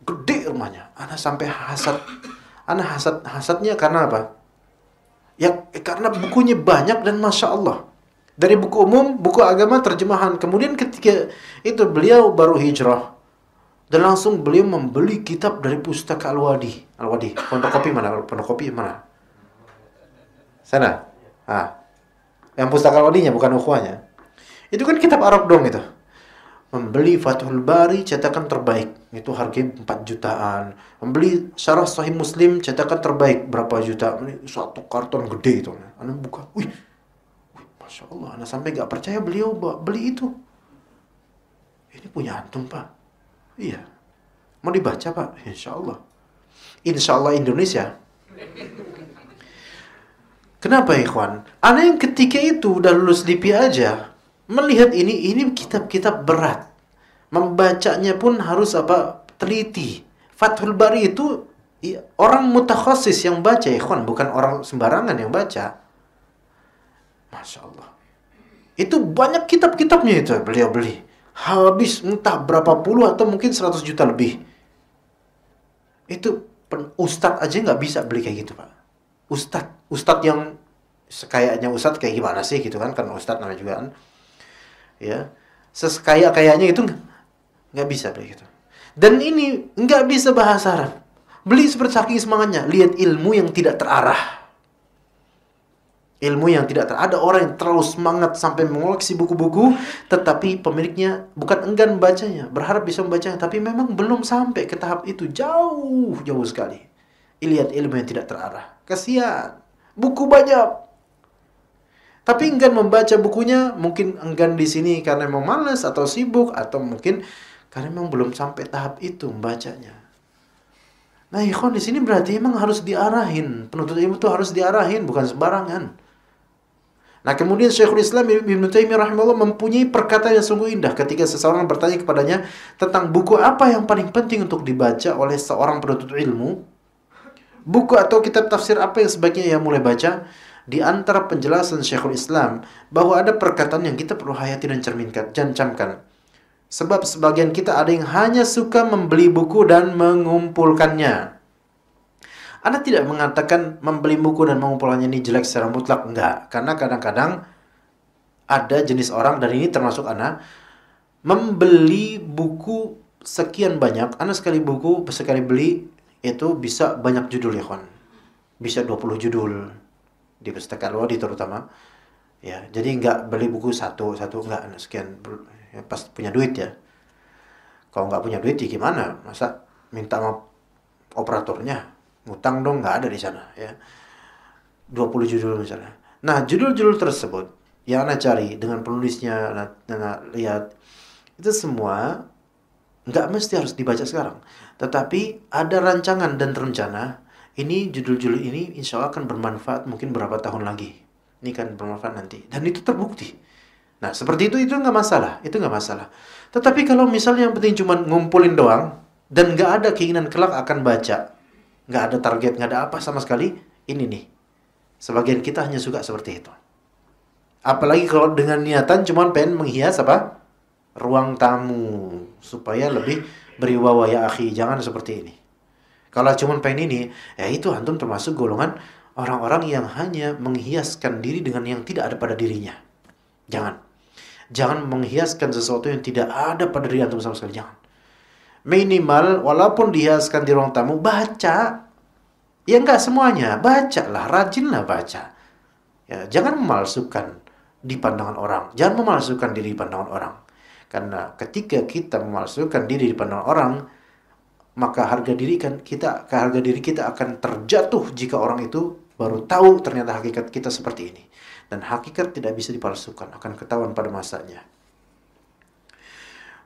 Gede rumahnya, anda sampai hasad, anda hasad hasadnya karena apa? Ya, karena bukunya banyak dan Masya Allah. Dari buku umum, buku agama, terjemahan. Kemudian ketika itu beliau baru hijrah. Dan langsung beliau membeli kitab dari pustaka Al-Wadi. Al-Wadi, pondokopi mana? Pondokopi mana? Sana. Ah. Yang pustaka Al-Wadinya, bukan ukhuwanya. Itu kan kitab Arab dong itu membeli Fathul Bari cetakan terbaik itu harganya 4 jutaan membeli Syarah Sahih Muslim cetakan terbaik berapa juta ini satu karton gede itu anak buka wih, wih masya Allah anak sampai nggak percaya beliau beli itu ini punya antum pak iya mau dibaca pak insya Allah insya Allah Indonesia kenapa ikhwan anak yang ketika itu udah lulus DP aja melihat ini ini kitab-kitab berat. Membacanya pun harus apa? teliti. Fathul Bari itu orang mutakhasis yang baca ya ikhwan, bukan orang sembarangan yang baca. Masya Allah. Itu banyak kitab-kitabnya itu beliau beli. Habis entah berapa puluh atau mungkin 100 juta lebih. Itu ustadz aja nggak bisa beli kayak gitu pak. Ustadz, ustadz yang sekayaknya ustadz kayak gimana sih gitu kan, karena ustadz namanya juga kan ya sesekaya kayanya itu nggak bisa begitu dan ini nggak bisa bahasa Arab beli seperti saking semangatnya lihat ilmu yang tidak terarah ilmu yang tidak terarah ada orang yang terlalu semangat sampai mengoleksi buku-buku tetapi pemiliknya bukan enggan membacanya berharap bisa membacanya tapi memang belum sampai ke tahap itu jauh jauh sekali lihat ilmu yang tidak terarah kasihan buku banyak tapi enggan membaca bukunya, mungkin enggan di sini karena memang malas atau sibuk atau mungkin karena memang belum sampai tahap itu membacanya. Nah, ikhwan di sini berarti emang harus diarahin. Penuntut ilmu itu harus diarahin, bukan sembarangan. Nah, kemudian Syekhul Islam Ibn Taimiyah rahimahullah mempunyai perkataan yang sungguh indah ketika seseorang bertanya kepadanya tentang buku apa yang paling penting untuk dibaca oleh seorang penuntut ilmu. Buku atau kitab tafsir apa yang sebaiknya ia mulai baca? di antara penjelasan Syekhul Islam bahwa ada perkataan yang kita perlu hayati dan cerminkan, dan Sebab sebagian kita ada yang hanya suka membeli buku dan mengumpulkannya. Anda tidak mengatakan membeli buku dan mengumpulkannya ini jelek secara mutlak, enggak. Karena kadang-kadang ada jenis orang, dan ini termasuk Anda, membeli buku sekian banyak, Anda sekali buku, sekali beli, itu bisa banyak judul ya, kon. Bisa 20 judul, di perpustakaan al di terutama ya jadi nggak beli buku satu satu nggak sekian ya, pas punya duit ya kalau nggak punya duit ya gimana masa minta sama operatornya ngutang dong nggak ada di sana ya 20 judul misalnya nah judul-judul tersebut yang anda cari dengan penulisnya anda lihat itu semua nggak mesti harus dibaca sekarang tetapi ada rancangan dan rencana ini judul-judul ini insya Allah akan bermanfaat mungkin berapa tahun lagi. Ini kan bermanfaat nanti. Dan itu terbukti. Nah, seperti itu itu nggak masalah, itu nggak masalah. Tetapi kalau misalnya yang penting cuma ngumpulin doang dan nggak ada keinginan kelak akan baca, nggak ada target, nggak ada apa sama sekali, ini nih. Sebagian kita hanya suka seperti itu. Apalagi kalau dengan niatan cuma pengen menghias apa? Ruang tamu supaya lebih berwibawa ya akhi, jangan seperti ini. Kalau cuma pengen ini, ya itu antum termasuk golongan orang-orang yang hanya menghiaskan diri dengan yang tidak ada pada dirinya. Jangan. Jangan menghiaskan sesuatu yang tidak ada pada diri antum sama sekali. Jangan. Minimal, walaupun dihiaskan di ruang tamu, baca. Ya enggak semuanya, bacalah, rajinlah baca. Ya, jangan memalsukan di pandangan orang. Jangan memalsukan diri di pandangan orang. Karena ketika kita memalsukan diri di pandangan orang, maka harga diri kan kita ke harga diri kita akan terjatuh jika orang itu baru tahu ternyata hakikat kita seperti ini dan hakikat tidak bisa dipalsukan akan ketahuan pada masanya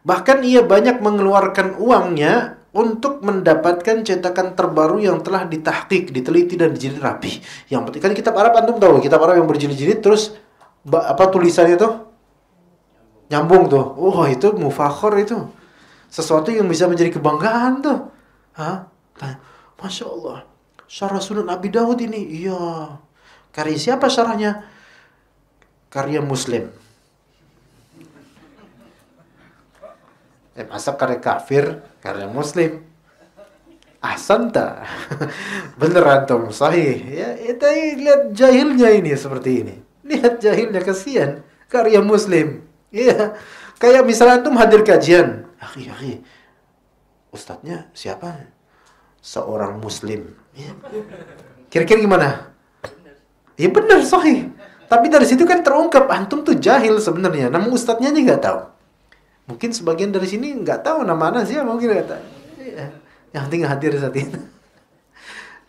bahkan ia banyak mengeluarkan uangnya untuk mendapatkan cetakan terbaru yang telah ditahkik, diteliti dan dijilid rapi. Yang penting kan kitab Arab antum tahu, kitab Arab yang berjilid-jilid terus apa tulisannya tuh nyambung tuh. Oh, itu mufakhor itu sesuatu yang bisa menjadi kebanggaan tuh. Hah? Tanya, Masya Allah, syarah sunan Nabi Daud ini, iya. Karya siapa syarahnya? Karya Muslim. Eh, masa karya kafir, karya Muslim. santa, [laughs] Beneran tuh, sahih. Ya, itu lihat jahilnya ini seperti ini. Lihat jahilnya kasihan karya Muslim. Iya. Kayak misalnya tuh hadir kajian, akhi akhi ustadznya siapa seorang muslim ya. kira-kira gimana Iya benar sahih tapi dari situ kan terungkap antum tuh jahil sebenarnya Namun ustadznya aja gak tahu mungkin sebagian dari sini gak tahu nama anak siapa mungkin gak tahu iya. yang penting hadir saat ini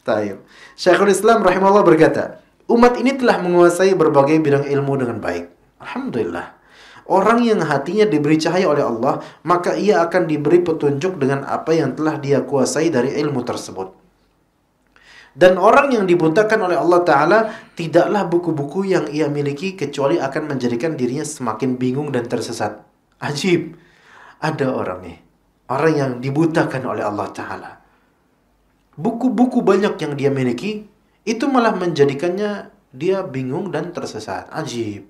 Taib. Syekhul Islam rahimahullah berkata, umat ini telah menguasai berbagai bidang ilmu dengan baik. Alhamdulillah. Orang yang hatinya diberi cahaya oleh Allah, maka ia akan diberi petunjuk dengan apa yang telah dia kuasai dari ilmu tersebut. Dan orang yang dibutakan oleh Allah Ta'ala tidaklah buku-buku yang ia miliki kecuali akan menjadikan dirinya semakin bingung dan tersesat. Ajib. Ada orang nih. Orang yang dibutakan oleh Allah Ta'ala. Buku-buku banyak yang dia miliki itu malah menjadikannya dia bingung dan tersesat. Ajib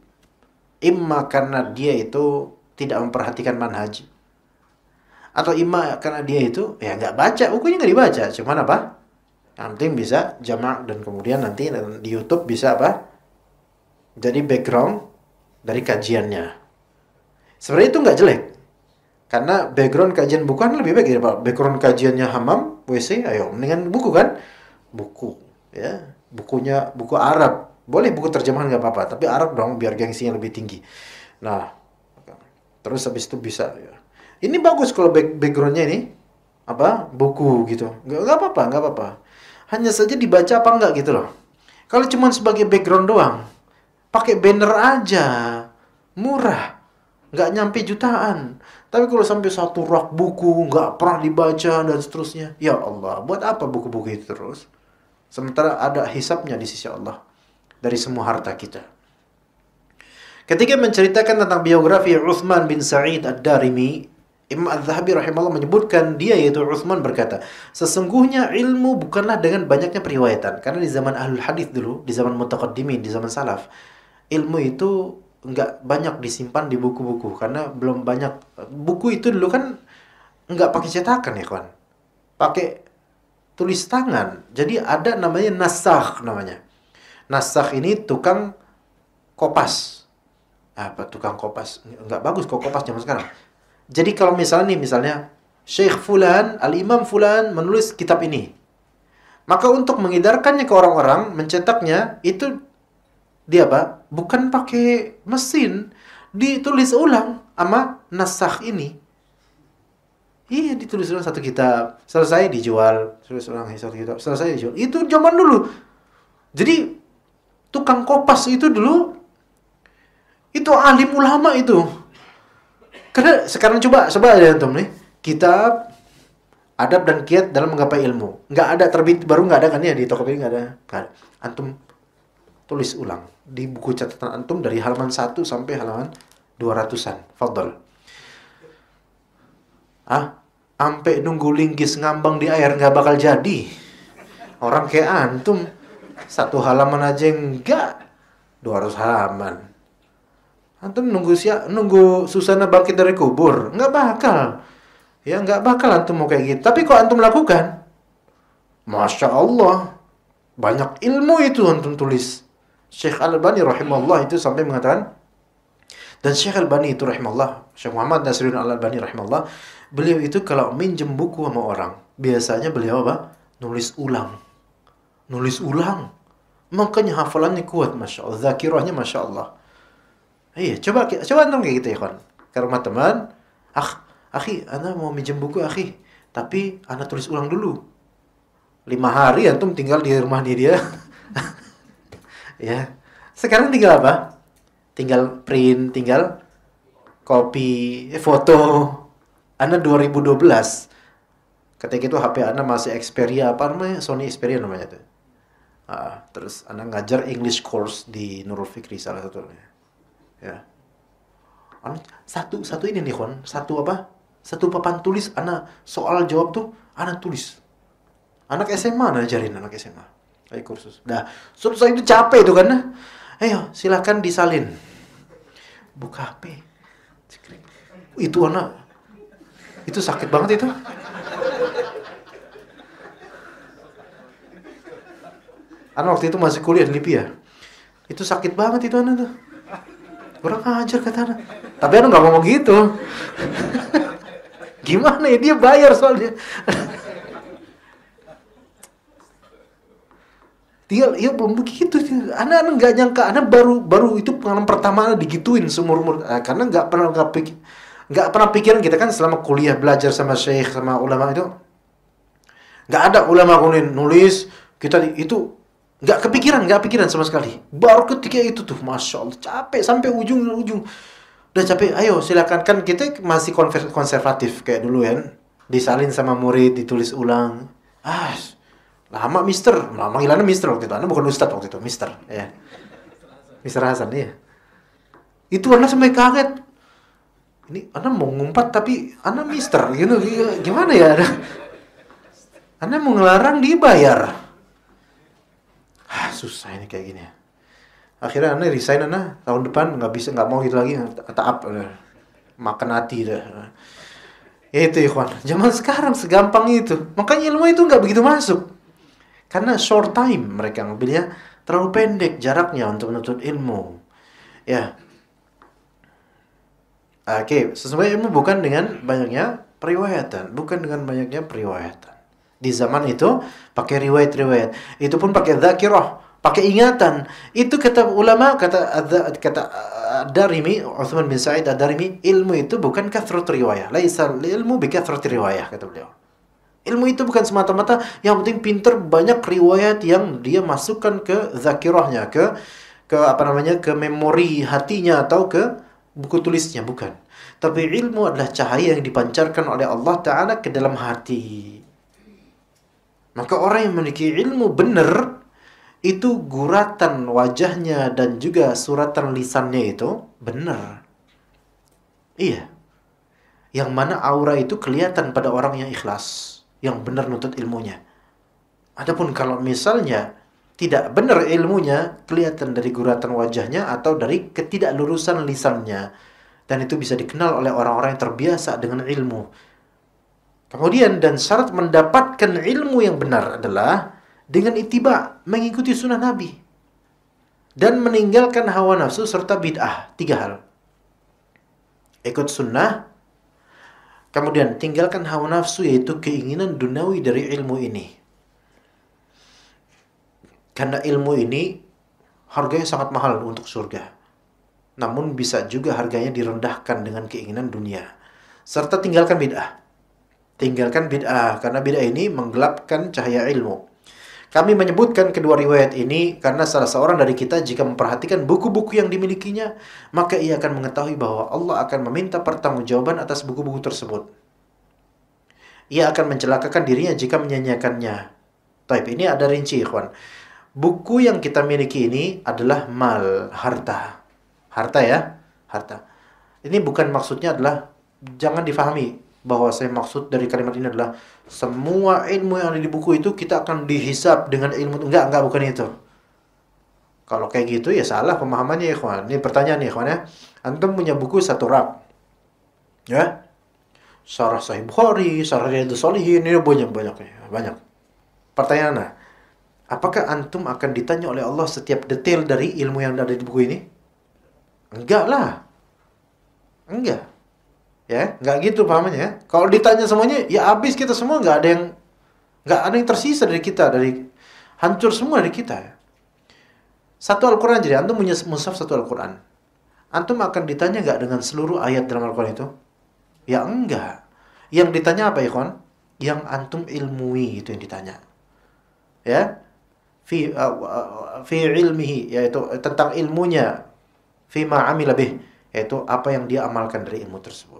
imma karena dia itu tidak memperhatikan manhaj atau imma karena dia itu ya nggak baca bukunya nggak dibaca cuman apa nanti bisa jamak dan kemudian nanti di YouTube bisa apa jadi background dari kajiannya sebenarnya itu nggak jelek karena background kajian bukan lebih baik ya, background kajiannya hamam WC ayo mendingan buku kan buku ya bukunya buku Arab boleh buku terjemahan nggak apa-apa, tapi Arab dong biar gengsinya lebih tinggi. Nah, terus habis itu bisa. Ya. Ini bagus kalau back backgroundnya ini apa buku gitu. Nggak apa-apa, nggak apa-apa. Hanya saja dibaca apa nggak gitu loh. Kalau cuma sebagai background doang, pakai banner aja, murah, nggak nyampe jutaan. Tapi kalau sampai satu rak buku nggak pernah dibaca dan seterusnya, ya Allah, buat apa buku-buku itu terus? Sementara ada hisapnya di sisi Allah dari semua harta kita. Ketika menceritakan tentang biografi Uthman bin Sa'id Ad-Darimi, Imam al zahabi rahimahullah menyebutkan dia yaitu Uthman berkata, sesungguhnya ilmu bukanlah dengan banyaknya periwayatan. Karena di zaman Ahlul Hadith dulu, di zaman mutaqaddimin, di zaman salaf, ilmu itu nggak banyak disimpan di buku-buku karena belum banyak buku itu dulu kan nggak pakai cetakan ya kawan pakai tulis tangan jadi ada namanya nasakh namanya Nasakh ini tukang kopas. Ah, apa tukang kopas? Enggak bagus kok kopas zaman sekarang. Jadi kalau misalnya nih misalnya Syekh Fulan, Al-Imam Fulan menulis kitab ini. Maka untuk mengedarkannya ke orang-orang, mencetaknya itu dia apa? Bukan pakai mesin, ditulis ulang sama nasakh ini. Iya, ditulis ulang satu kitab, selesai dijual, tulis ulang satu kitab, selesai dijual. Itu zaman dulu. Jadi tukang kopas itu dulu itu alim ulama itu. Karena sekarang coba coba ada antum nih, kitab adab dan kiat dalam menggapai ilmu. Nggak ada terbit baru nggak ada kan ya di Tokopedia nggak ada. kan Antum tulis ulang di buku catatan antum dari halaman 1 sampai halaman 200-an. Fadol. Ah, ampe nunggu linggis ngambang di air nggak bakal jadi. Orang kayak antum satu halaman aja enggak. 200 halaman. Antum nunggu siap, nunggu Susana bangkit dari kubur, nggak bakal. Ya nggak bakal antum mau kayak gitu. Tapi kok antum lakukan? Masya Allah, banyak ilmu itu antum tulis. Syekh Al-Bani rahimahullah itu sampai mengatakan, dan Syekh Al-Bani itu rahimahullah, Syekh Muhammad Nasrudin al bani rahimahullah, beliau itu kalau minjem buku sama orang, biasanya beliau apa? Nulis ulang nulis ulang. Makanya hafalannya kuat, masya Allah. Zakirahnya masya Allah. Iya, coba coba antum kayak gitu ya kan. Ke teman, ah, akhi, anda mau minjem buku akhi, tapi anda tulis ulang dulu. Lima hari antum tinggal di rumahnya dia. [laughs] ya, sekarang tinggal apa? Tinggal print, tinggal copy, eh, foto. Anda 2012, ketika itu HP Anda masih Xperia apa namanya? Sony Xperia namanya tuh. Uh, terus anak ngajar English course di Nurul Fikri salah satunya. Ya. Anak satu satu ini nih kon, satu apa? Satu papan tulis anak soal jawab tuh anak tulis. Anak SMA anak ajarin anak SMA. Kayak kursus. Dah, selesai itu capek itu kan. Nah? Ayo, silakan disalin. Buka HP. Itu anak. Itu sakit banget itu. Karena waktu itu masih kuliah di Libya. Itu sakit banget itu anak tuh. Kurang ajar kata anak. Tapi anak nggak ngomong gitu. [laughs] Gimana ya dia bayar soalnya. [laughs] dia ya begitu anak anak nggak nyangka anak baru baru itu pengalaman pertama anak digituin seumur umur nah, karena nggak pernah nggak pikir nggak pernah pikiran kita kan selama kuliah belajar sama syekh sama ulama itu nggak ada ulama kuning nulis kita itu Gak kepikiran gak kepikiran sama sekali baru ketika itu tuh masya allah capek sampai ujung ujung udah capek ayo silakan kan kita masih konservatif kayak dulu ya? disalin sama murid ditulis ulang ah lama mister lama ngilana mister waktu itu anda bukan ustadz waktu itu mister ya mister Hasan ya itu anda sampai kaget ini anda mau ngumpat tapi anda mister gitu, gitu gimana ya anda, mau ngelarang dibayar ah, susah ini kayak gini ya akhirnya aneh resign aneh tahun depan nggak bisa nggak mau gitu lagi taap eh, makan hati dah ya itu ikhwan zaman sekarang segampang itu makanya ilmu itu nggak begitu masuk karena short time mereka ngambilnya terlalu pendek jaraknya untuk menuntut ilmu ya oke okay. sesuai ilmu bukan dengan banyaknya periwayatan bukan dengan banyaknya periwayatan di zaman itu pakai riwayat-riwayat. Itu pun pakai dzakirah, pakai ingatan. Itu kata ulama kata kata Darimi Utsman bin Sa'id Ad-Darimi ilmu itu bukan kathrut riwayah. Laisa ilmu bi kathrut riwayah kata beliau. Ilmu itu bukan semata-mata yang penting pinter banyak riwayat yang dia masukkan ke zakirahnya, ke ke apa namanya, ke memori hatinya atau ke buku tulisnya, bukan. Tapi ilmu adalah cahaya yang dipancarkan oleh Allah Ta'ala ke dalam hati. Maka orang yang memiliki ilmu benar itu guratan wajahnya dan juga suratan lisannya itu benar. Iya. Yang mana aura itu kelihatan pada orang yang ikhlas, yang benar nutut ilmunya. Adapun kalau misalnya tidak benar ilmunya, kelihatan dari guratan wajahnya atau dari ketidaklurusan lisannya. Dan itu bisa dikenal oleh orang-orang yang terbiasa dengan ilmu Kemudian dan syarat mendapatkan ilmu yang benar adalah dengan itiba mengikuti sunnah Nabi dan meninggalkan hawa nafsu serta bid'ah. Tiga hal. Ikut sunnah, kemudian tinggalkan hawa nafsu yaitu keinginan duniawi dari ilmu ini. Karena ilmu ini harganya sangat mahal untuk surga. Namun bisa juga harganya direndahkan dengan keinginan dunia. Serta tinggalkan bid'ah. Tinggalkan bid'ah karena bid'ah ini menggelapkan cahaya ilmu. Kami menyebutkan kedua riwayat ini karena salah seorang dari kita jika memperhatikan buku-buku yang dimilikinya, maka ia akan mengetahui bahwa Allah akan meminta pertanggungjawaban atas buku-buku tersebut. Ia akan mencelakakan dirinya jika menyanyiakannya. Taib ini ada rinci, ikhwan. Buku yang kita miliki ini adalah mal, harta. Harta ya, harta. Ini bukan maksudnya adalah jangan difahami bahwa saya maksud dari kalimat ini adalah semua ilmu yang ada di buku itu kita akan dihisap dengan ilmu enggak enggak bukan itu kalau kayak gitu ya salah pemahamannya ya ikhwan ini pertanyaan nih ya ikhwan ya antum punya buku satu rak ya Sarah Sahih Bukhari, Sarah Riyadus Solihin, ini banyak-banyak banyak. Ya, Pertanyaannya, apakah antum akan ditanya oleh Allah setiap detail dari ilmu yang ada di buku ini? Enggak lah. Enggak ya nggak gitu pahamnya kalau ditanya semuanya ya habis kita semua nggak ada yang nggak ada yang tersisa dari kita dari hancur semua dari kita satu Al-Quran jadi antum punya mushaf satu Al-Quran antum akan ditanya nggak dengan seluruh ayat dalam Al-Quran itu ya enggak yang ditanya apa ya kon yang antum ilmui itu yang ditanya ya fi uh, uh, uh fi ilmihi yaitu tentang ilmunya fi ma'ami lebih, yaitu apa yang dia amalkan dari ilmu tersebut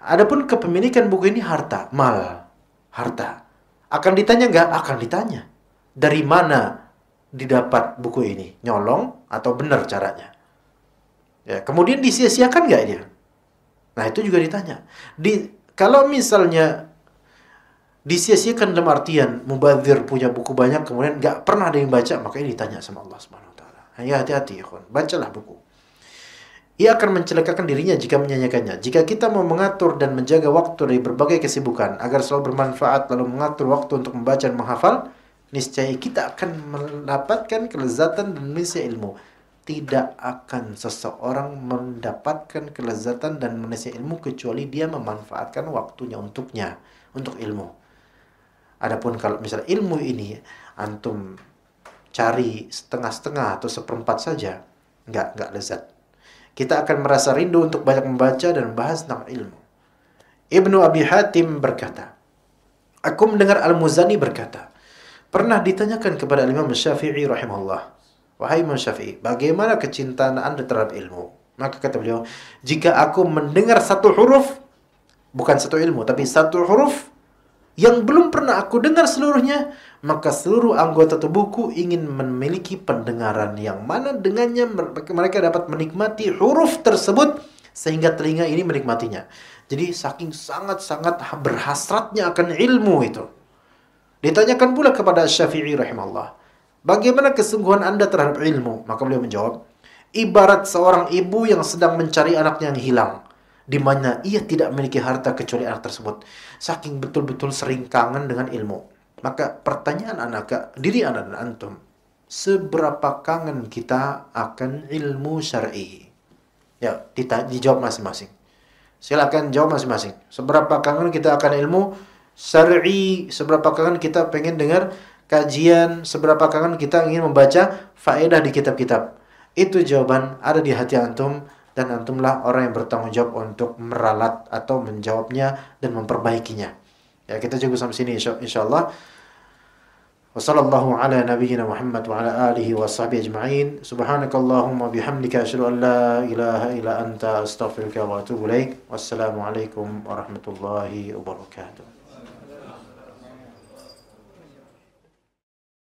Adapun kepemilikan buku ini harta, mal, harta. Akan ditanya nggak? Akan ditanya. Dari mana didapat buku ini? Nyolong atau benar caranya? Ya, kemudian disia-siakan nggak dia? Nah itu juga ditanya. Di kalau misalnya disia-siakan dalam artian mubazir punya buku banyak kemudian nggak pernah ada yang baca makanya ditanya sama Allah Subhanahu Wa Taala. Hanya hati-hati ya kawan. Bacalah buku ia akan mencelakakan dirinya jika menyanyikannya. Jika kita mau mengatur dan menjaga waktu dari berbagai kesibukan agar selalu bermanfaat lalu mengatur waktu untuk membaca dan menghafal, niscaya kita akan mendapatkan kelezatan dan misi ilmu. Tidak akan seseorang mendapatkan kelezatan dan misi ilmu kecuali dia memanfaatkan waktunya untuknya, untuk ilmu. Adapun kalau misalnya ilmu ini antum cari setengah-setengah atau seperempat saja, nggak nggak lezat kita akan merasa rindu untuk banyak membaca dan membahas tentang ilmu. Ibnu Abi Hatim berkata, Aku mendengar Al-Muzani berkata, pernah ditanyakan kepada Imam Syafi'i rahimahullah, Wahai Imam Syafi'i, bagaimana kecintaan Anda terhadap ilmu? Maka kata beliau, jika aku mendengar satu huruf, bukan satu ilmu, tapi satu huruf, yang belum pernah aku dengar seluruhnya, maka seluruh anggota tubuhku ingin memiliki pendengaran yang mana dengannya mereka dapat menikmati huruf tersebut sehingga telinga ini menikmatinya. Jadi saking sangat-sangat berhasratnya akan ilmu itu. Ditanyakan pula kepada Syafi'i rahimahullah. Bagaimana kesungguhan anda terhadap ilmu? Maka beliau menjawab, ibarat seorang ibu yang sedang mencari anaknya yang hilang di mana ia tidak memiliki harta kecuali anak tersebut saking betul-betul sering kangen dengan ilmu maka pertanyaan anak diri anak dan antum seberapa kangen kita akan ilmu syar'i ya dita, dijawab masing-masing silakan jawab masing-masing seberapa kangen kita akan ilmu syar'i seberapa kangen kita pengen dengar kajian seberapa kangen kita ingin membaca faedah di kitab-kitab itu jawaban ada di hati antum dan antumlah orang yang bertanggung jawab untuk meralat atau menjawabnya dan memperbaikinya. Ya, kita cukup sampai sini insyaallah. Wassallallahu ala nabiyyina Muhammad wa ala alihi wa sahbihi ajma'in. Subhanakallahumma bihamdika asyhadu an la ilaha illa anta astaghfiruka wa atubu ilaik. Wassalamu alaikum warahmatullahi wabarakatuh.